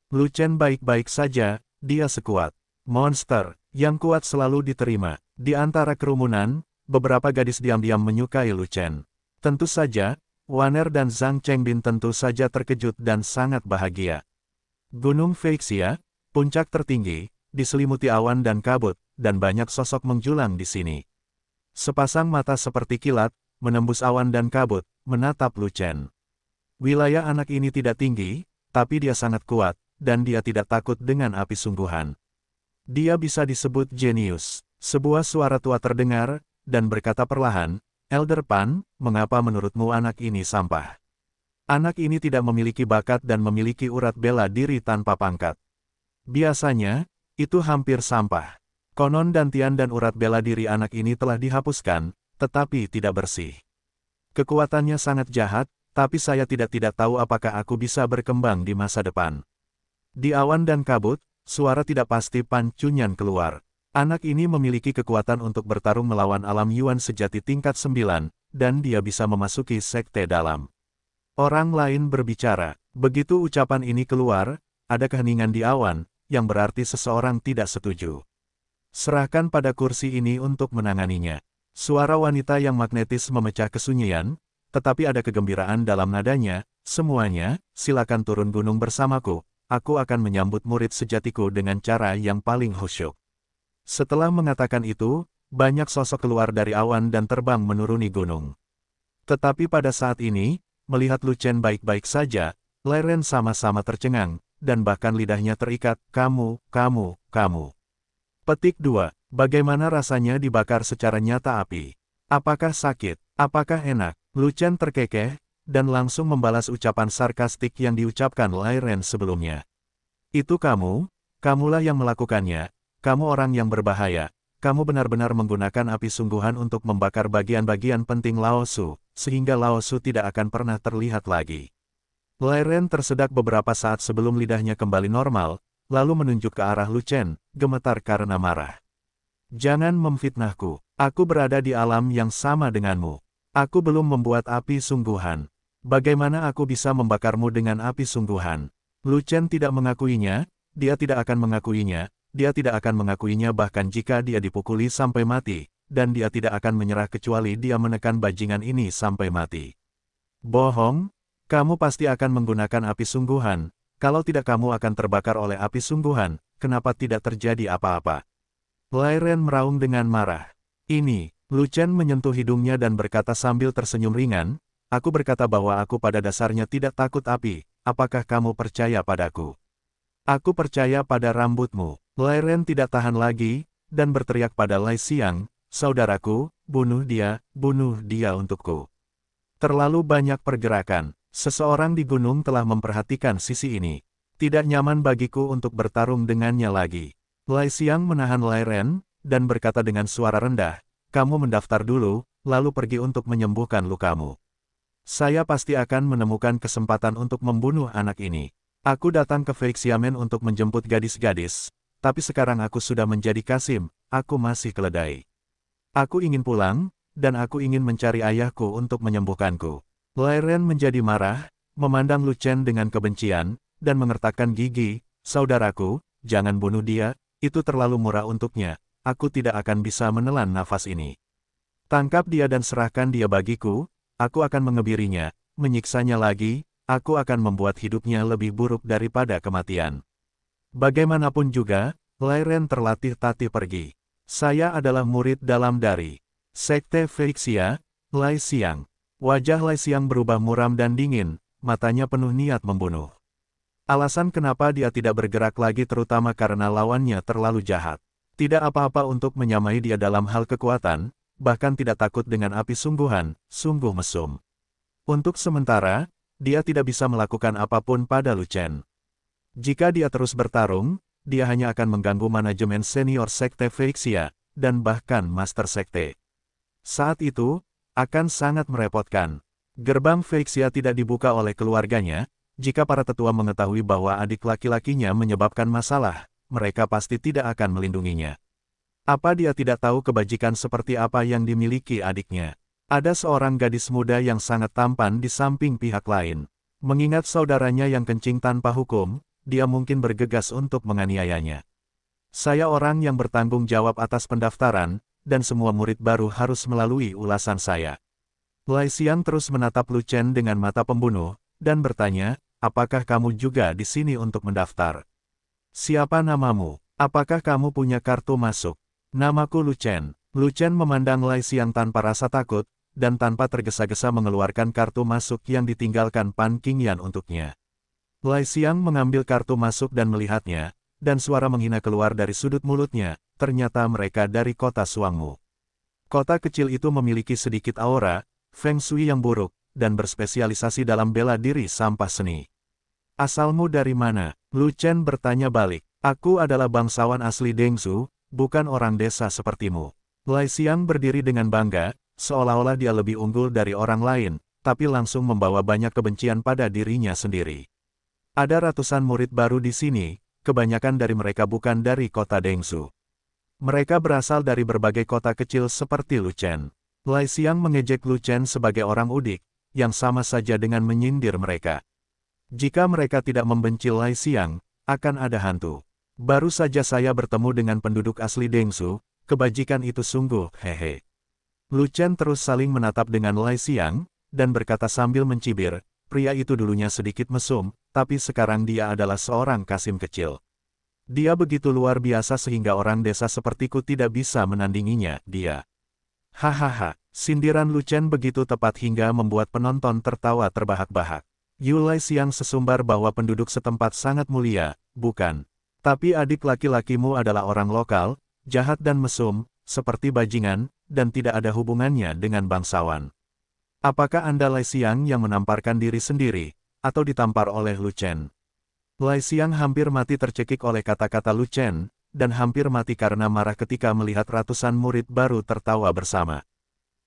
Lu Chen baik-baik saja, dia sekuat. Monster, yang kuat selalu diterima. Di antara kerumunan, beberapa gadis diam-diam menyukai Lu Chen. Tentu saja, Waner dan Zhang Chengbin tentu saja terkejut dan sangat bahagia. Gunung Feixia, puncak tertinggi, diselimuti awan dan kabut, dan banyak sosok menjulang di sini. Sepasang mata seperti kilat, menembus awan dan kabut, menatap Lucen. Wilayah anak ini tidak tinggi, tapi dia sangat kuat, dan dia tidak takut dengan api sungguhan. Dia bisa disebut jenius. Sebuah suara tua terdengar, dan berkata perlahan, Elder Pan, mengapa menurutmu anak ini sampah? Anak ini tidak memiliki bakat dan memiliki urat bela diri tanpa pangkat. Biasanya, itu hampir sampah. Konon dantian dan urat bela diri anak ini telah dihapuskan, tetapi tidak bersih. Kekuatannya sangat jahat, tapi saya tidak-tidak tahu apakah aku bisa berkembang di masa depan. Di awan dan kabut, suara tidak pasti pancunyan keluar. Anak ini memiliki kekuatan untuk bertarung melawan alam Yuan sejati tingkat 9, dan dia bisa memasuki sekte dalam. Orang lain berbicara. Begitu ucapan ini keluar, ada keheningan di awan, yang berarti seseorang tidak setuju. Serahkan pada kursi ini untuk menanganinya. Suara wanita yang magnetis memecah kesunyian, tetapi ada kegembiraan dalam nadanya, semuanya, silakan turun gunung bersamaku, aku akan menyambut murid sejatiku dengan cara yang paling khusyuk. Setelah mengatakan itu, banyak sosok keluar dari awan dan terbang menuruni gunung. Tetapi pada saat ini, melihat Lucen baik-baik saja, Leren sama-sama tercengang, dan bahkan lidahnya terikat, kamu, kamu, kamu. Petik 2. Bagaimana rasanya dibakar secara nyata api? Apakah sakit? Apakah enak? Lucen terkekeh, dan langsung membalas ucapan sarkastik yang diucapkan Lai Ren sebelumnya. Itu kamu, kamulah yang melakukannya, kamu orang yang berbahaya, kamu benar-benar menggunakan api sungguhan untuk membakar bagian-bagian penting Laosu, sehingga Laosu tidak akan pernah terlihat lagi. Lairen tersedak beberapa saat sebelum lidahnya kembali normal, lalu menunjuk ke arah Lucen, gemetar karena marah. Jangan memfitnahku, aku berada di alam yang sama denganmu. Aku belum membuat api sungguhan. Bagaimana aku bisa membakarmu dengan api sungguhan? Lucen tidak mengakuinya, dia tidak akan mengakuinya, dia tidak akan mengakuinya bahkan jika dia dipukuli sampai mati, dan dia tidak akan menyerah kecuali dia menekan bajingan ini sampai mati. Bohong, kamu pasti akan menggunakan api sungguhan, kalau tidak kamu akan terbakar oleh api sungguhan, kenapa tidak terjadi apa-apa? Lairen meraung dengan marah. Ini, Lucian menyentuh hidungnya dan berkata sambil tersenyum ringan, Aku berkata bahwa aku pada dasarnya tidak takut api, apakah kamu percaya padaku? Aku percaya pada rambutmu. Lairen tidak tahan lagi, dan berteriak pada Lai Siang, Saudaraku, bunuh dia, bunuh dia untukku. Terlalu banyak pergerakan. Seseorang di gunung telah memperhatikan sisi ini. Tidak nyaman bagiku untuk bertarung dengannya lagi. Lai Siang menahan Lai Ren, dan berkata dengan suara rendah, kamu mendaftar dulu, lalu pergi untuk menyembuhkan lukamu. Saya pasti akan menemukan kesempatan untuk membunuh anak ini. Aku datang ke Feixiamen untuk menjemput gadis-gadis, tapi sekarang aku sudah menjadi Kasim, aku masih keledai. Aku ingin pulang, dan aku ingin mencari ayahku untuk menyembuhkanku. Lairen menjadi marah, memandang Lucen dengan kebencian, dan mengertakkan gigi, Saudaraku, jangan bunuh dia, itu terlalu murah untuknya, aku tidak akan bisa menelan nafas ini. Tangkap dia dan serahkan dia bagiku, aku akan mengebirinya, menyiksanya lagi, aku akan membuat hidupnya lebih buruk daripada kematian. Bagaimanapun juga, Lairen terlatih tati pergi. Saya adalah murid dalam dari Sekte Feixia, Lai Siang. Wajah Lai Siang berubah muram dan dingin, matanya penuh niat membunuh. Alasan kenapa dia tidak bergerak lagi terutama karena lawannya terlalu jahat. Tidak apa-apa untuk menyamai dia dalam hal kekuatan, bahkan tidak takut dengan api sungguhan, sungguh mesum. Untuk sementara, dia tidak bisa melakukan apapun pada Lu Chen. Jika dia terus bertarung, dia hanya akan mengganggu manajemen senior Sekte Feixia, dan bahkan Master Sekte. Saat itu, akan sangat merepotkan. Gerbang Feixia tidak dibuka oleh keluarganya, jika para tetua mengetahui bahwa adik laki-lakinya menyebabkan masalah, mereka pasti tidak akan melindunginya. Apa dia tidak tahu kebajikan seperti apa yang dimiliki adiknya? Ada seorang gadis muda yang sangat tampan di samping pihak lain. Mengingat saudaranya yang kencing tanpa hukum, dia mungkin bergegas untuk menganiayanya. Saya orang yang bertanggung jawab atas pendaftaran, dan semua murid baru harus melalui ulasan saya. Lai Siang terus menatap Lu Chen dengan mata pembunuh, dan bertanya, apakah kamu juga di sini untuk mendaftar? Siapa namamu? Apakah kamu punya kartu masuk? Namaku Lu Chen. Lu Chen memandang Lai Siang tanpa rasa takut, dan tanpa tergesa-gesa mengeluarkan kartu masuk yang ditinggalkan Pan Qingyan untuknya. Lai Xiang mengambil kartu masuk dan melihatnya, dan suara menghina keluar dari sudut mulutnya, ternyata mereka dari kota Suangmu. Kota kecil itu memiliki sedikit aura, feng shui yang buruk, dan berspesialisasi dalam bela diri sampah seni. Asalmu dari mana? Lu Chen bertanya balik. Aku adalah bangsawan asli Dengsu, bukan orang desa sepertimu. Lai Xiang berdiri dengan bangga, seolah-olah dia lebih unggul dari orang lain, tapi langsung membawa banyak kebencian pada dirinya sendiri. Ada ratusan murid baru di sini, kebanyakan dari mereka bukan dari kota Dengsu. Mereka berasal dari berbagai kota kecil seperti Luchen. Lai Xiang mengejek Luchen sebagai orang udik, yang sama saja dengan menyindir mereka. Jika mereka tidak membenci Lai Xiang, akan ada hantu. Baru saja saya bertemu dengan penduduk asli Dengsu, kebajikan itu sungguh, hehe. Luchen terus saling menatap dengan Lai Xiang, dan berkata sambil mencibir, pria itu dulunya sedikit mesum, tapi sekarang dia adalah seorang Kasim kecil. Dia begitu luar biasa sehingga orang desa sepertiku tidak bisa menandinginya, dia. Hahaha, sindiran Lucen begitu tepat hingga membuat penonton tertawa terbahak-bahak. Yulai Siang sesumbar bahwa penduduk setempat sangat mulia, bukan. Tapi adik laki-lakimu adalah orang lokal, jahat dan mesum, seperti bajingan, dan tidak ada hubungannya dengan bangsawan. Apakah Anda Lai Siang yang menamparkan diri sendiri, atau ditampar oleh Lu Chen. Lai Xiang hampir mati tercekik oleh kata-kata Lu Chen, dan hampir mati karena marah ketika melihat ratusan murid baru tertawa bersama.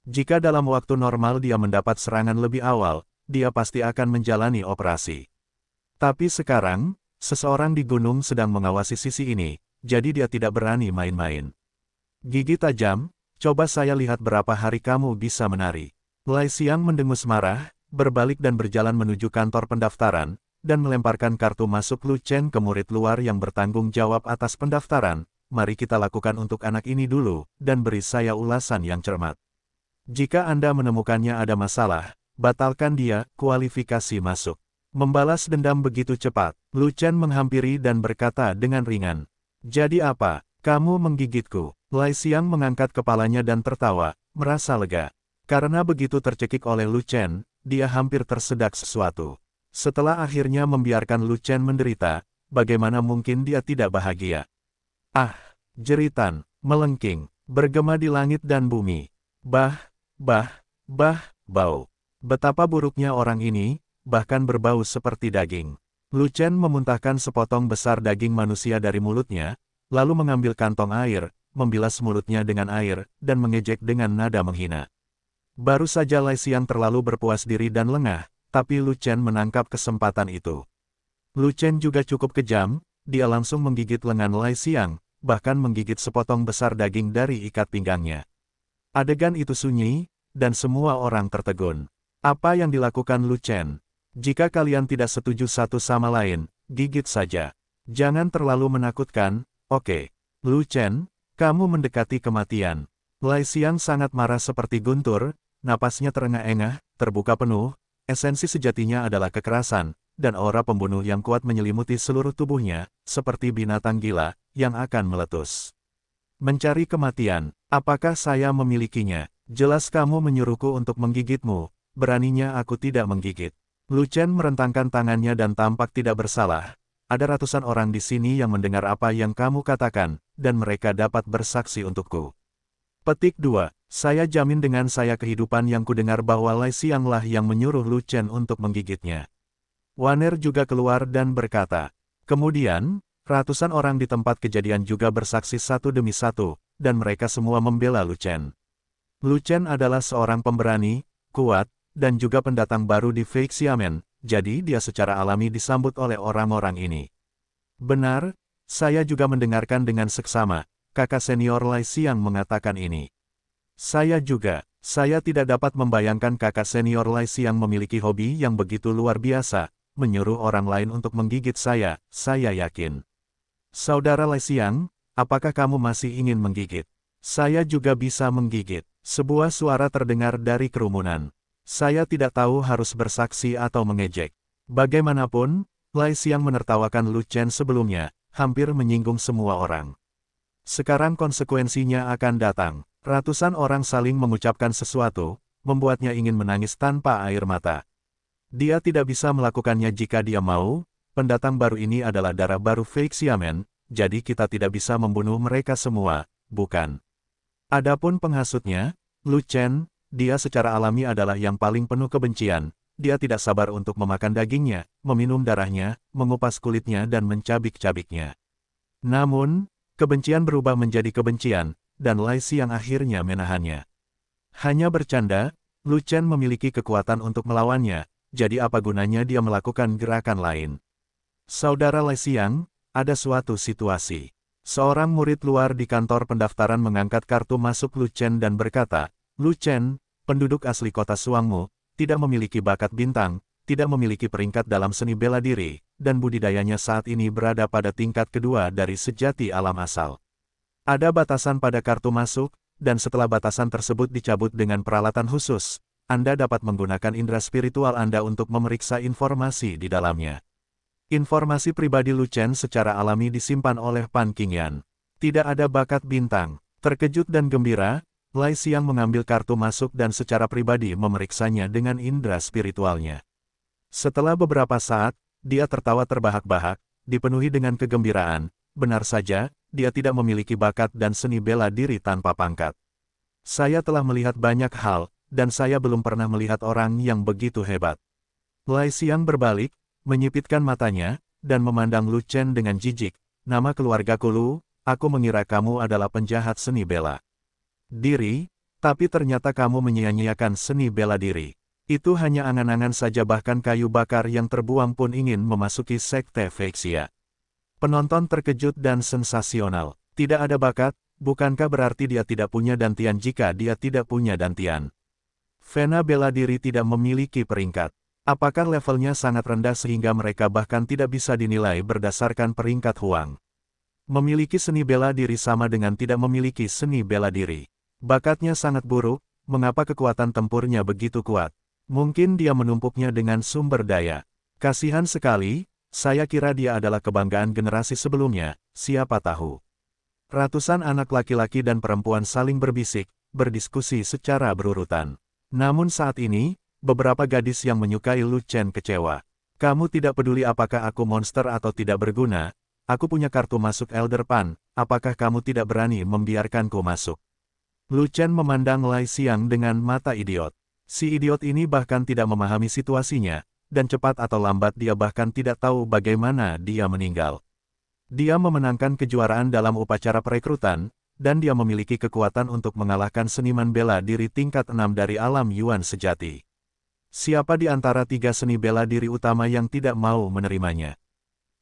Jika dalam waktu normal dia mendapat serangan lebih awal, dia pasti akan menjalani operasi. Tapi sekarang, seseorang di gunung sedang mengawasi sisi ini, jadi dia tidak berani main-main. Gigi tajam, coba saya lihat berapa hari kamu bisa menari. Lai Xiang mendengus marah, berbalik dan berjalan menuju kantor pendaftaran, dan melemparkan kartu masuk Lu Chen ke murid luar yang bertanggung jawab atas pendaftaran, mari kita lakukan untuk anak ini dulu, dan beri saya ulasan yang cermat. Jika Anda menemukannya ada masalah, batalkan dia, kualifikasi masuk. Membalas dendam begitu cepat, Lu Chen menghampiri dan berkata dengan ringan. Jadi apa, kamu menggigitku? Lai Xiang mengangkat kepalanya dan tertawa, merasa lega. Karena begitu tercekik oleh Lu Chen, dia hampir tersedak sesuatu. Setelah akhirnya membiarkan Lu Chen menderita, bagaimana mungkin dia tidak bahagia? Ah, jeritan, melengking, bergema di langit dan bumi. Bah, bah, bah, bau. Betapa buruknya orang ini, bahkan berbau seperti daging. Lu Chen memuntahkan sepotong besar daging manusia dari mulutnya, lalu mengambil kantong air, membilas mulutnya dengan air, dan mengejek dengan nada menghina. Baru saja Lai Xian terlalu berpuas diri dan lengah, tapi Lu Chen menangkap kesempatan itu. Lu Chen juga cukup kejam, dia langsung menggigit lengan Lai Xiang, bahkan menggigit sepotong besar daging dari ikat pinggangnya. Adegan itu sunyi, dan semua orang tertegun. Apa yang dilakukan Lu Chen? Jika kalian tidak setuju satu sama lain, gigit saja. Jangan terlalu menakutkan, oke. Okay. Lu Chen, kamu mendekati kematian. Lai Xiang sangat marah seperti guntur, napasnya terengah-engah, terbuka penuh, esensi sejatinya adalah kekerasan, dan aura pembunuh yang kuat menyelimuti seluruh tubuhnya, seperti binatang gila, yang akan meletus. Mencari kematian, apakah saya memilikinya? Jelas kamu menyuruhku untuk menggigitmu, beraninya aku tidak menggigit. Lu Chen merentangkan tangannya dan tampak tidak bersalah. Ada ratusan orang di sini yang mendengar apa yang kamu katakan, dan mereka dapat bersaksi untukku. Petik 2. Saya jamin dengan saya kehidupan yang kudengar bahwa Lai Sianglah yang menyuruh Lu Chen untuk menggigitnya. Waner juga keluar dan berkata. Kemudian, ratusan orang di tempat kejadian juga bersaksi satu demi satu, dan mereka semua membela Lu Chen. Lu Chen adalah seorang pemberani, kuat, dan juga pendatang baru di Fake Xiamen, jadi dia secara alami disambut oleh orang-orang ini. Benar, saya juga mendengarkan dengan seksama, kakak senior Lai Siang mengatakan ini. Saya juga, saya tidak dapat membayangkan kakak senior Lai Siang memiliki hobi yang begitu luar biasa, menyuruh orang lain untuk menggigit saya, saya yakin. Saudara Lai Siang, apakah kamu masih ingin menggigit? Saya juga bisa menggigit. Sebuah suara terdengar dari kerumunan. Saya tidak tahu harus bersaksi atau mengejek. Bagaimanapun, Lai Siang menertawakan Lu Chen sebelumnya, hampir menyinggung semua orang. Sekarang konsekuensinya akan datang. Ratusan orang saling mengucapkan sesuatu, membuatnya ingin menangis tanpa air mata. Dia tidak bisa melakukannya jika dia mau, pendatang baru ini adalah darah baru fake siamen, jadi kita tidak bisa membunuh mereka semua, bukan? Adapun penghasutnya, Lu Chen, dia secara alami adalah yang paling penuh kebencian, dia tidak sabar untuk memakan dagingnya, meminum darahnya, mengupas kulitnya dan mencabik-cabiknya. Namun, kebencian berubah menjadi kebencian, dan Lai Xiang akhirnya menahannya. Hanya bercanda, Lu Chen memiliki kekuatan untuk melawannya, jadi apa gunanya dia melakukan gerakan lain? Saudara Lai Xiang, ada suatu situasi. Seorang murid luar di kantor pendaftaran mengangkat kartu masuk Lu Chen dan berkata, Lu Chen, penduduk asli kota Suangmu, tidak memiliki bakat bintang, tidak memiliki peringkat dalam seni bela diri, dan budidayanya saat ini berada pada tingkat kedua dari sejati alam asal. Ada batasan pada kartu masuk, dan setelah batasan tersebut dicabut dengan peralatan khusus, Anda dapat menggunakan indera spiritual Anda untuk memeriksa informasi di dalamnya. Informasi pribadi Luchen secara alami disimpan oleh Pan Qingyan. Tidak ada bakat bintang. Terkejut dan gembira, Lai Siang mengambil kartu masuk dan secara pribadi memeriksanya dengan indera spiritualnya. Setelah beberapa saat, dia tertawa terbahak-bahak, dipenuhi dengan kegembiraan, benar saja, dia tidak memiliki bakat dan seni bela diri tanpa pangkat. Saya telah melihat banyak hal, dan saya belum pernah melihat orang yang begitu hebat. Lai Siang berbalik, menyipitkan matanya, dan memandang Lu Chen dengan jijik, nama keluargaku Lu, aku mengira kamu adalah penjahat seni bela diri, tapi ternyata kamu menyia-nyiakan seni bela diri. Itu hanya angan-angan saja bahkan kayu bakar yang terbuang pun ingin memasuki sekte Vexia. Penonton terkejut dan sensasional. Tidak ada bakat, bukankah berarti dia tidak punya dantian jika dia tidak punya dantian? Vena bela diri tidak memiliki peringkat. Apakah levelnya sangat rendah sehingga mereka bahkan tidak bisa dinilai berdasarkan peringkat Huang? Memiliki seni bela diri sama dengan tidak memiliki seni bela diri. Bakatnya sangat buruk, mengapa kekuatan tempurnya begitu kuat? Mungkin dia menumpuknya dengan sumber daya. Kasihan sekali, saya kira dia adalah kebanggaan generasi sebelumnya, siapa tahu. Ratusan anak laki-laki dan perempuan saling berbisik, berdiskusi secara berurutan. Namun saat ini, beberapa gadis yang menyukai Lu Chen kecewa. Kamu tidak peduli apakah aku monster atau tidak berguna, aku punya kartu masuk Elder Pan, apakah kamu tidak berani membiarkanku masuk? Lu Chen memandang Lai Siang dengan mata idiot. Si idiot ini bahkan tidak memahami situasinya, dan cepat atau lambat dia bahkan tidak tahu bagaimana dia meninggal. Dia memenangkan kejuaraan dalam upacara perekrutan, dan dia memiliki kekuatan untuk mengalahkan seniman bela diri tingkat 6 dari alam Yuan sejati. Siapa di antara tiga seni bela diri utama yang tidak mau menerimanya?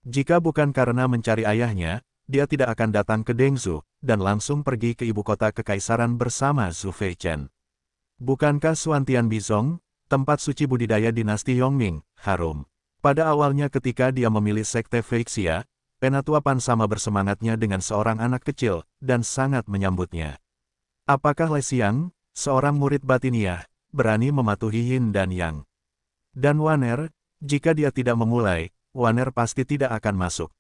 Jika bukan karena mencari ayahnya, dia tidak akan datang ke Dengzu, dan langsung pergi ke ibu kota kekaisaran bersama Zhu Feichen. Bukankah Suantian Bizong, tempat suci budidaya dinasti Yongming, harum? Pada awalnya ketika dia memilih sekte Feixia, Penatua Pan sama bersemangatnya dengan seorang anak kecil, dan sangat menyambutnya. Apakah Siang, seorang murid Batiniah, berani mematuhi Yin dan Yang? Dan Waner, jika dia tidak memulai, Waner pasti tidak akan masuk.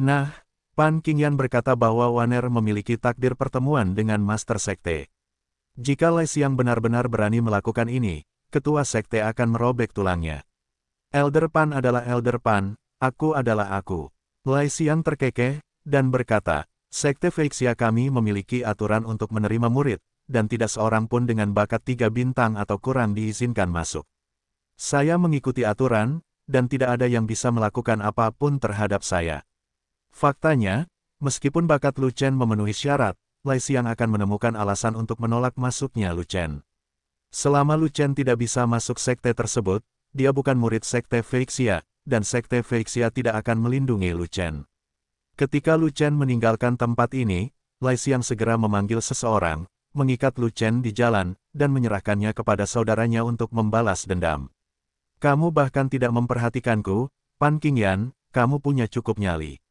Nah, Pan Qingyan berkata bahwa Waner memiliki takdir pertemuan dengan Master Sekte. Jika Lei Xiang benar-benar berani melakukan ini, ketua sekte akan merobek tulangnya. Elder Pan adalah Elder Pan, aku adalah aku. Lai Siang terkekeh, dan berkata, Sekte Feixia kami memiliki aturan untuk menerima murid, dan tidak seorang pun dengan bakat tiga bintang atau kurang diizinkan masuk. Saya mengikuti aturan, dan tidak ada yang bisa melakukan apapun terhadap saya. Faktanya, meskipun bakat Lu Chen memenuhi syarat, Lai Xiang akan menemukan alasan untuk menolak masuknya Lu Chen. Selama Lu Chen tidak bisa masuk sekte tersebut, dia bukan murid sekte Feixia, dan sekte Feixia tidak akan melindungi Lu Chen. Ketika Lu Chen meninggalkan tempat ini, Lai Xiang segera memanggil seseorang, mengikat Lu Chen di jalan, dan menyerahkannya kepada saudaranya untuk membalas dendam. Kamu bahkan tidak memperhatikanku, Pan Qingyan, kamu punya cukup nyali.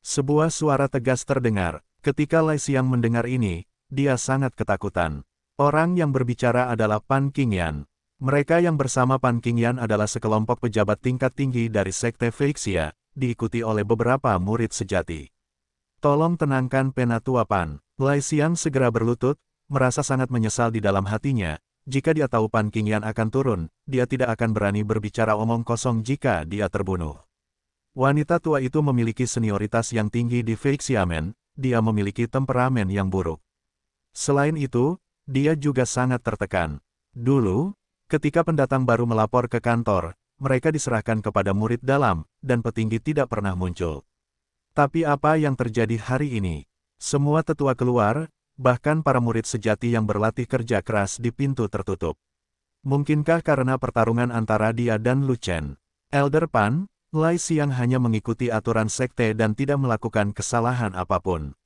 Sebuah suara tegas terdengar, ketika Lai Xiang mendengar ini, dia sangat ketakutan. Orang yang berbicara adalah Pan Qingyan. Mereka yang bersama Pan Qingyan adalah sekelompok pejabat tingkat tinggi dari Sekte Feixia, diikuti oleh beberapa murid sejati. Tolong tenangkan penatua Pan. Lai Xiang segera berlutut, merasa sangat menyesal di dalam hatinya, jika dia tahu Pan Qingyan akan turun, dia tidak akan berani berbicara omong kosong jika dia terbunuh. Wanita tua itu memiliki senioritas yang tinggi di Feixiamen, dia memiliki temperamen yang buruk. Selain itu, dia juga sangat tertekan. Dulu, ketika pendatang baru melapor ke kantor, mereka diserahkan kepada murid dalam, dan petinggi tidak pernah muncul. Tapi apa yang terjadi hari ini? Semua tetua keluar, bahkan para murid sejati yang berlatih kerja keras di pintu tertutup. Mungkinkah karena pertarungan antara dia dan Lucen? Elder Pan, Lai Siang hanya mengikuti aturan sekte dan tidak melakukan kesalahan apapun.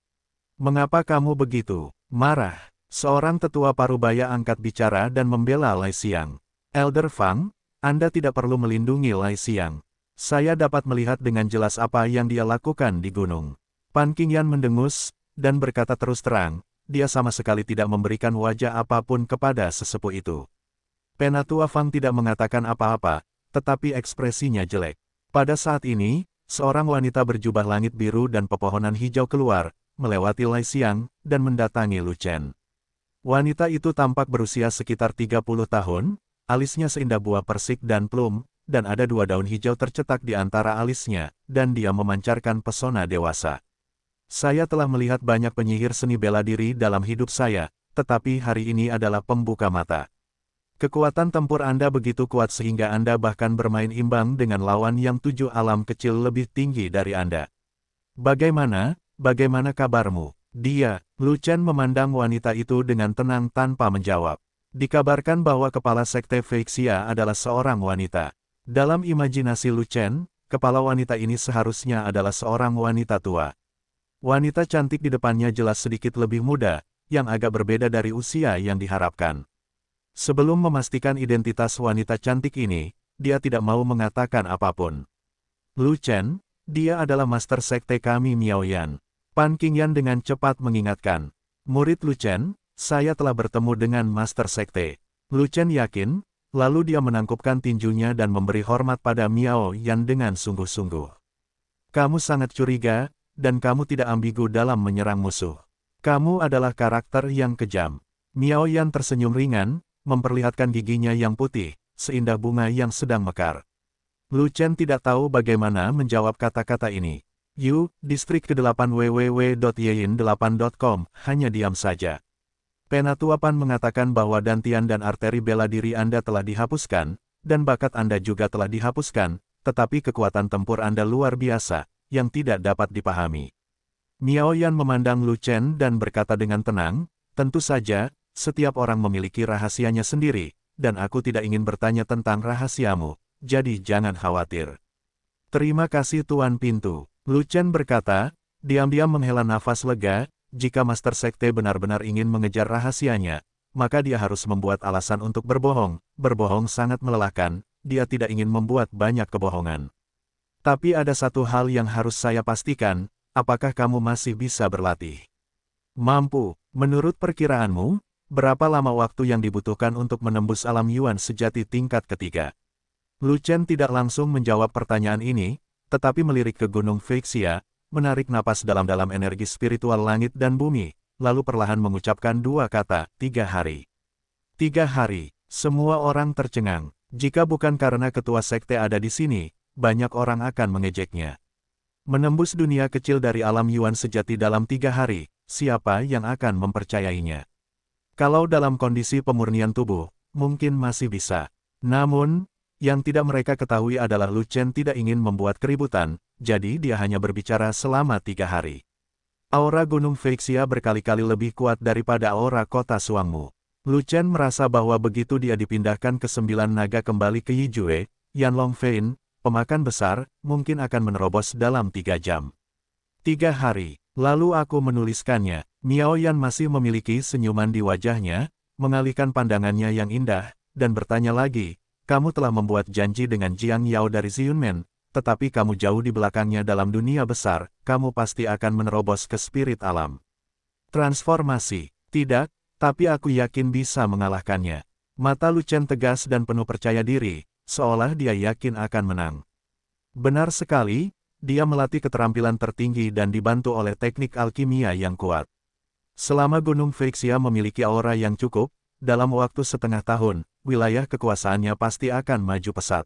Mengapa kamu begitu? Marah. Seorang tetua parubaya angkat bicara dan membela Lai Siang. Elder Fang, Anda tidak perlu melindungi Lai Siang. Saya dapat melihat dengan jelas apa yang dia lakukan di gunung. Pan Qingyan mendengus, dan berkata terus terang, dia sama sekali tidak memberikan wajah apapun kepada sesepuh itu. Penatua Fang tidak mengatakan apa-apa, tetapi ekspresinya jelek. Pada saat ini, seorang wanita berjubah langit biru dan pepohonan hijau keluar, melewati Lai Xiang, dan mendatangi Lu Chen. Wanita itu tampak berusia sekitar 30 tahun, alisnya seindah buah persik dan plum, dan ada dua daun hijau tercetak di antara alisnya, dan dia memancarkan pesona dewasa. Saya telah melihat banyak penyihir seni bela diri dalam hidup saya, tetapi hari ini adalah pembuka mata. Kekuatan tempur Anda begitu kuat sehingga Anda bahkan bermain imbang dengan lawan yang tujuh alam kecil lebih tinggi dari Anda. Bagaimana, bagaimana kabarmu? Dia, Lucian memandang wanita itu dengan tenang tanpa menjawab. Dikabarkan bahwa kepala sekte Feixia adalah seorang wanita. Dalam imajinasi Lucian, kepala wanita ini seharusnya adalah seorang wanita tua. Wanita cantik di depannya jelas sedikit lebih muda, yang agak berbeda dari usia yang diharapkan. Sebelum memastikan identitas wanita cantik ini, dia tidak mau mengatakan apapun. Lu Chen, dia adalah master sekte kami Miao Yan. Pan Qingyan dengan cepat mengingatkan. Murid Lu Chen, saya telah bertemu dengan master sekte. Lu Chen yakin, lalu dia menangkupkan tinjunya dan memberi hormat pada Miao Yan dengan sungguh-sungguh. Kamu sangat curiga, dan kamu tidak ambigu dalam menyerang musuh. Kamu adalah karakter yang kejam. Miao Yan tersenyum ringan, memperlihatkan giginya yang putih, seindah bunga yang sedang mekar. Lu Chen tidak tahu bagaimana menjawab kata-kata ini. Yu, distrik ke-8 www.yein8.com, hanya diam saja. Penatuapan mengatakan bahwa dantian dan arteri bela diri Anda telah dihapuskan, dan bakat Anda juga telah dihapuskan, tetapi kekuatan tempur Anda luar biasa, yang tidak dapat dipahami. Miao Yan memandang Lu Chen dan berkata dengan tenang, tentu saja, setiap orang memiliki rahasianya sendiri, dan aku tidak ingin bertanya tentang rahasiamu, jadi jangan khawatir. Terima kasih Tuan Pintu, Lucian berkata, diam-diam menghela nafas lega, jika Master Sekte benar-benar ingin mengejar rahasianya, maka dia harus membuat alasan untuk berbohong, berbohong sangat melelahkan, dia tidak ingin membuat banyak kebohongan. Tapi ada satu hal yang harus saya pastikan, apakah kamu masih bisa berlatih? Mampu, menurut perkiraanmu, Berapa lama waktu yang dibutuhkan untuk menembus alam Yuan sejati tingkat ketiga? Lu Chen tidak langsung menjawab pertanyaan ini, tetapi melirik ke Gunung Fixia, menarik napas dalam-dalam energi spiritual langit dan bumi, lalu perlahan mengucapkan dua kata, tiga hari. Tiga hari, semua orang tercengang. Jika bukan karena ketua sekte ada di sini, banyak orang akan mengejeknya. Menembus dunia kecil dari alam Yuan sejati dalam tiga hari, siapa yang akan mempercayainya? Kalau dalam kondisi pemurnian tubuh, mungkin masih bisa. Namun, yang tidak mereka ketahui adalah Lu Chen tidak ingin membuat keributan, jadi dia hanya berbicara selama tiga hari. Aura Gunung Feixia berkali-kali lebih kuat daripada aura kota Suangmu. Lu Chen merasa bahwa begitu dia dipindahkan ke sembilan naga kembali ke Yijue, Yan Longfein, pemakan besar, mungkin akan menerobos dalam tiga jam. Tiga hari. Lalu aku menuliskannya, Miao Yan masih memiliki senyuman di wajahnya, mengalihkan pandangannya yang indah, dan bertanya lagi, kamu telah membuat janji dengan Jiang Yao dari Xiunmen, tetapi kamu jauh di belakangnya dalam dunia besar, kamu pasti akan menerobos ke spirit alam. Transformasi, tidak, tapi aku yakin bisa mengalahkannya. Mata Lucen tegas dan penuh percaya diri, seolah dia yakin akan menang. Benar sekali, dia melatih keterampilan tertinggi dan dibantu oleh teknik alkimia yang kuat. Selama Gunung Feixia memiliki aura yang cukup, dalam waktu setengah tahun, wilayah kekuasaannya pasti akan maju pesat.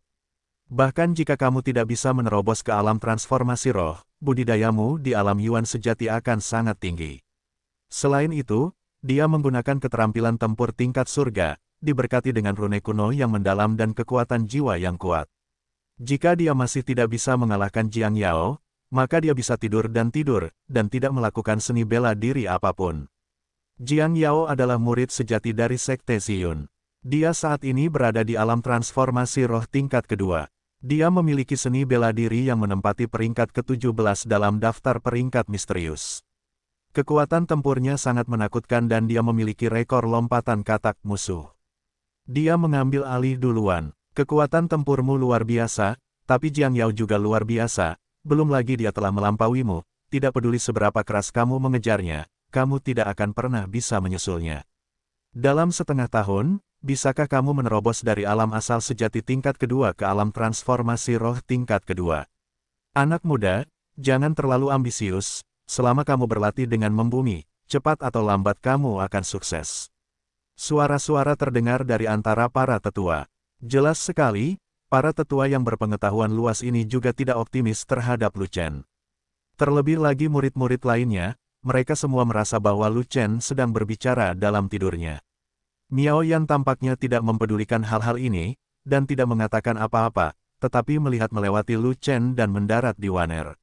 Bahkan jika kamu tidak bisa menerobos ke alam transformasi roh, budidayamu di alam Yuan sejati akan sangat tinggi. Selain itu, dia menggunakan keterampilan tempur tingkat surga, diberkati dengan rune kuno yang mendalam dan kekuatan jiwa yang kuat. Jika dia masih tidak bisa mengalahkan Jiang Yao, maka dia bisa tidur dan tidur, dan tidak melakukan seni bela diri apapun. Jiang Yao adalah murid sejati dari Sekte Ziyun. Dia saat ini berada di alam transformasi roh tingkat kedua. Dia memiliki seni bela diri yang menempati peringkat ke-17 dalam daftar peringkat misterius. Kekuatan tempurnya sangat menakutkan dan dia memiliki rekor lompatan katak musuh. Dia mengambil alih duluan, Kekuatan tempurmu luar biasa, tapi Jiang Yao juga luar biasa, belum lagi dia telah melampauimu, tidak peduli seberapa keras kamu mengejarnya, kamu tidak akan pernah bisa menyusulnya. Dalam setengah tahun, bisakah kamu menerobos dari alam asal sejati tingkat kedua ke alam transformasi roh tingkat kedua? Anak muda, jangan terlalu ambisius, selama kamu berlatih dengan membumi, cepat atau lambat kamu akan sukses. Suara-suara terdengar dari antara para tetua. Jelas sekali, para tetua yang berpengetahuan luas ini juga tidak optimis terhadap Lu Chen. Terlebih lagi murid-murid lainnya, mereka semua merasa bahwa Lu Chen sedang berbicara dalam tidurnya. Miao Yan tampaknya tidak mempedulikan hal-hal ini, dan tidak mengatakan apa-apa, tetapi melihat melewati Lu Chen dan mendarat di Waner.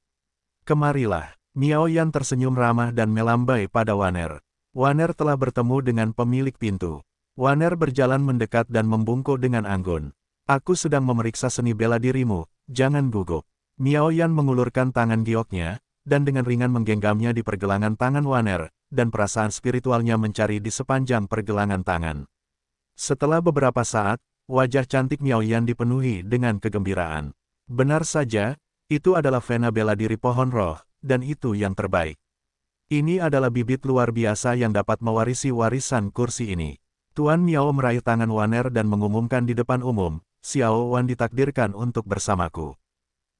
Kemarilah, Miao Yan tersenyum ramah dan melambai pada Waner. Waner telah bertemu dengan pemilik pintu. Waner berjalan mendekat dan membungkuk dengan anggun. Aku sedang memeriksa seni bela dirimu, jangan gugup. Miao Yan mengulurkan tangan gioknya, dan dengan ringan menggenggamnya di pergelangan tangan Waner, dan perasaan spiritualnya mencari di sepanjang pergelangan tangan. Setelah beberapa saat, wajah cantik Miao Yan dipenuhi dengan kegembiraan. Benar saja, itu adalah vena bela diri pohon roh, dan itu yang terbaik. Ini adalah bibit luar biasa yang dapat mewarisi warisan kursi ini. Tuan Miao meraih tangan Waner dan mengumumkan di depan umum, Xiao Wan ditakdirkan untuk bersamaku.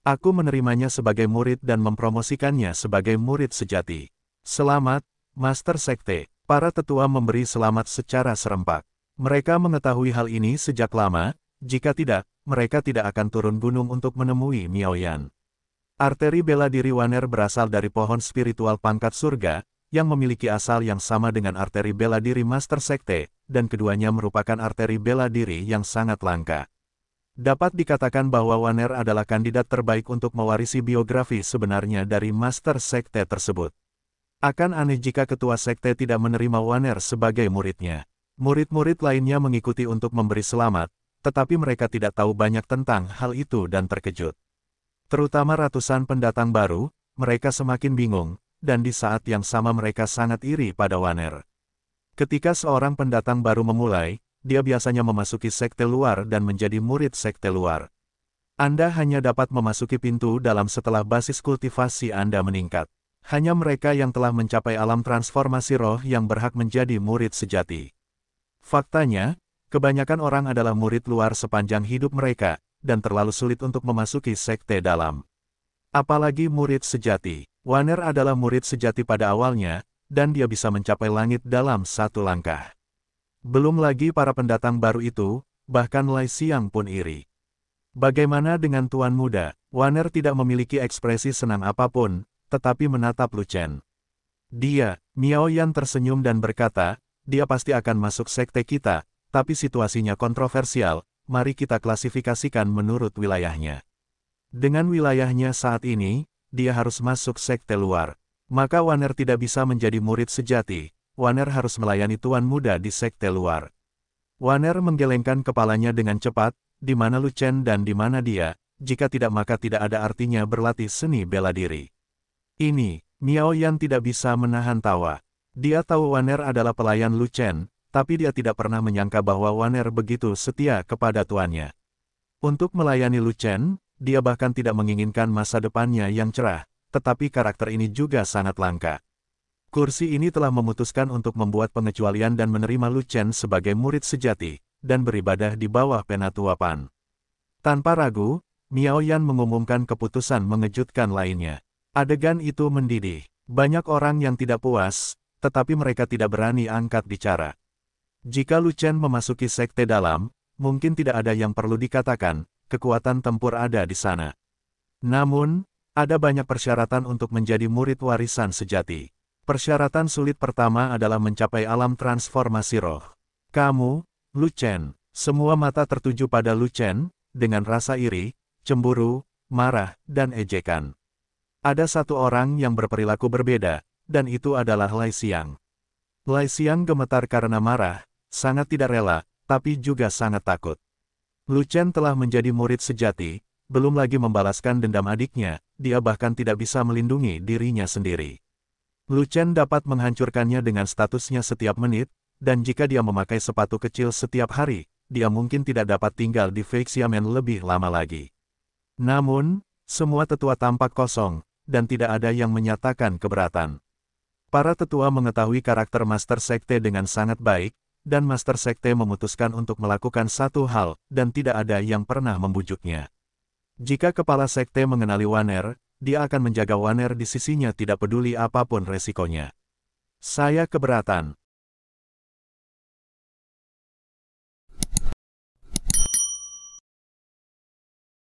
Aku menerimanya sebagai murid dan mempromosikannya sebagai murid sejati. Selamat, Master Sekte. Para tetua memberi selamat secara serempak. Mereka mengetahui hal ini sejak lama, jika tidak, mereka tidak akan turun gunung untuk menemui Miao Yan. Arteri bela diri Waner berasal dari pohon spiritual pangkat surga, yang memiliki asal yang sama dengan arteri bela diri Master Sekte, dan keduanya merupakan arteri bela diri yang sangat langka. Dapat dikatakan bahwa Waner adalah kandidat terbaik untuk mewarisi biografi sebenarnya dari Master Sekte tersebut. Akan aneh jika ketua sekte tidak menerima Waner sebagai muridnya. Murid-murid lainnya mengikuti untuk memberi selamat, tetapi mereka tidak tahu banyak tentang hal itu dan terkejut. Terutama ratusan pendatang baru, mereka semakin bingung, dan di saat yang sama mereka sangat iri pada Waner. Ketika seorang pendatang baru memulai, dia biasanya memasuki sekte luar dan menjadi murid sekte luar. Anda hanya dapat memasuki pintu dalam setelah basis kultivasi Anda meningkat. Hanya mereka yang telah mencapai alam transformasi roh yang berhak menjadi murid sejati. Faktanya, kebanyakan orang adalah murid luar sepanjang hidup mereka, dan terlalu sulit untuk memasuki sekte dalam. Apalagi murid sejati. Waner adalah murid sejati pada awalnya, dan dia bisa mencapai langit dalam satu langkah. Belum lagi para pendatang baru itu, bahkan Lai Siang pun iri. Bagaimana dengan Tuan Muda? Waner tidak memiliki ekspresi senang apapun, tetapi menatap Lu Chen. Dia, Miao Yan tersenyum dan berkata, dia pasti akan masuk sekte kita, tapi situasinya kontroversial, mari kita klasifikasikan menurut wilayahnya. Dengan wilayahnya saat ini, dia harus masuk sekte luar. Maka Waner tidak bisa menjadi murid sejati, Waner harus melayani tuan muda di sekte luar. Waner menggelengkan kepalanya dengan cepat, di mana Lucen dan di mana dia, jika tidak maka tidak ada artinya berlatih seni bela diri. Ini, Miao Yan tidak bisa menahan tawa. Dia tahu Waner adalah pelayan Lucen, tapi dia tidak pernah menyangka bahwa Waner begitu setia kepada tuannya. Untuk melayani Lucen, dia bahkan tidak menginginkan masa depannya yang cerah, tetapi karakter ini juga sangat langka. Kursi ini telah memutuskan untuk membuat pengecualian dan menerima Luchen sebagai murid sejati, dan beribadah di bawah penatua Pan. Tanpa ragu, Miao Yan mengumumkan keputusan mengejutkan lainnya. Adegan itu mendidih. Banyak orang yang tidak puas, tetapi mereka tidak berani angkat bicara. Jika Luchen memasuki sekte dalam, mungkin tidak ada yang perlu dikatakan, kekuatan tempur ada di sana. Namun, ada banyak persyaratan untuk menjadi murid warisan sejati. Persyaratan sulit pertama adalah mencapai alam transformasi roh. Kamu, Luchen, semua mata tertuju pada Luchen, dengan rasa iri, cemburu, marah, dan ejekan. Ada satu orang yang berperilaku berbeda, dan itu adalah Lai Xiang. Lai Xiang gemetar karena marah, sangat tidak rela, tapi juga sangat takut. Lu Chen telah menjadi murid sejati, belum lagi membalaskan dendam adiknya, dia bahkan tidak bisa melindungi dirinya sendiri. Lu Chen dapat menghancurkannya dengan statusnya setiap menit, dan jika dia memakai sepatu kecil setiap hari, dia mungkin tidak dapat tinggal di Feixiamen lebih lama lagi. Namun, semua tetua tampak kosong, dan tidak ada yang menyatakan keberatan. Para tetua mengetahui karakter Master Sekte dengan sangat baik, dan Master Sekte memutuskan untuk melakukan satu hal, dan tidak ada yang pernah membujuknya. Jika kepala sekte mengenali Waner, dia akan menjaga Waner di sisinya tidak peduli apapun resikonya. Saya keberatan.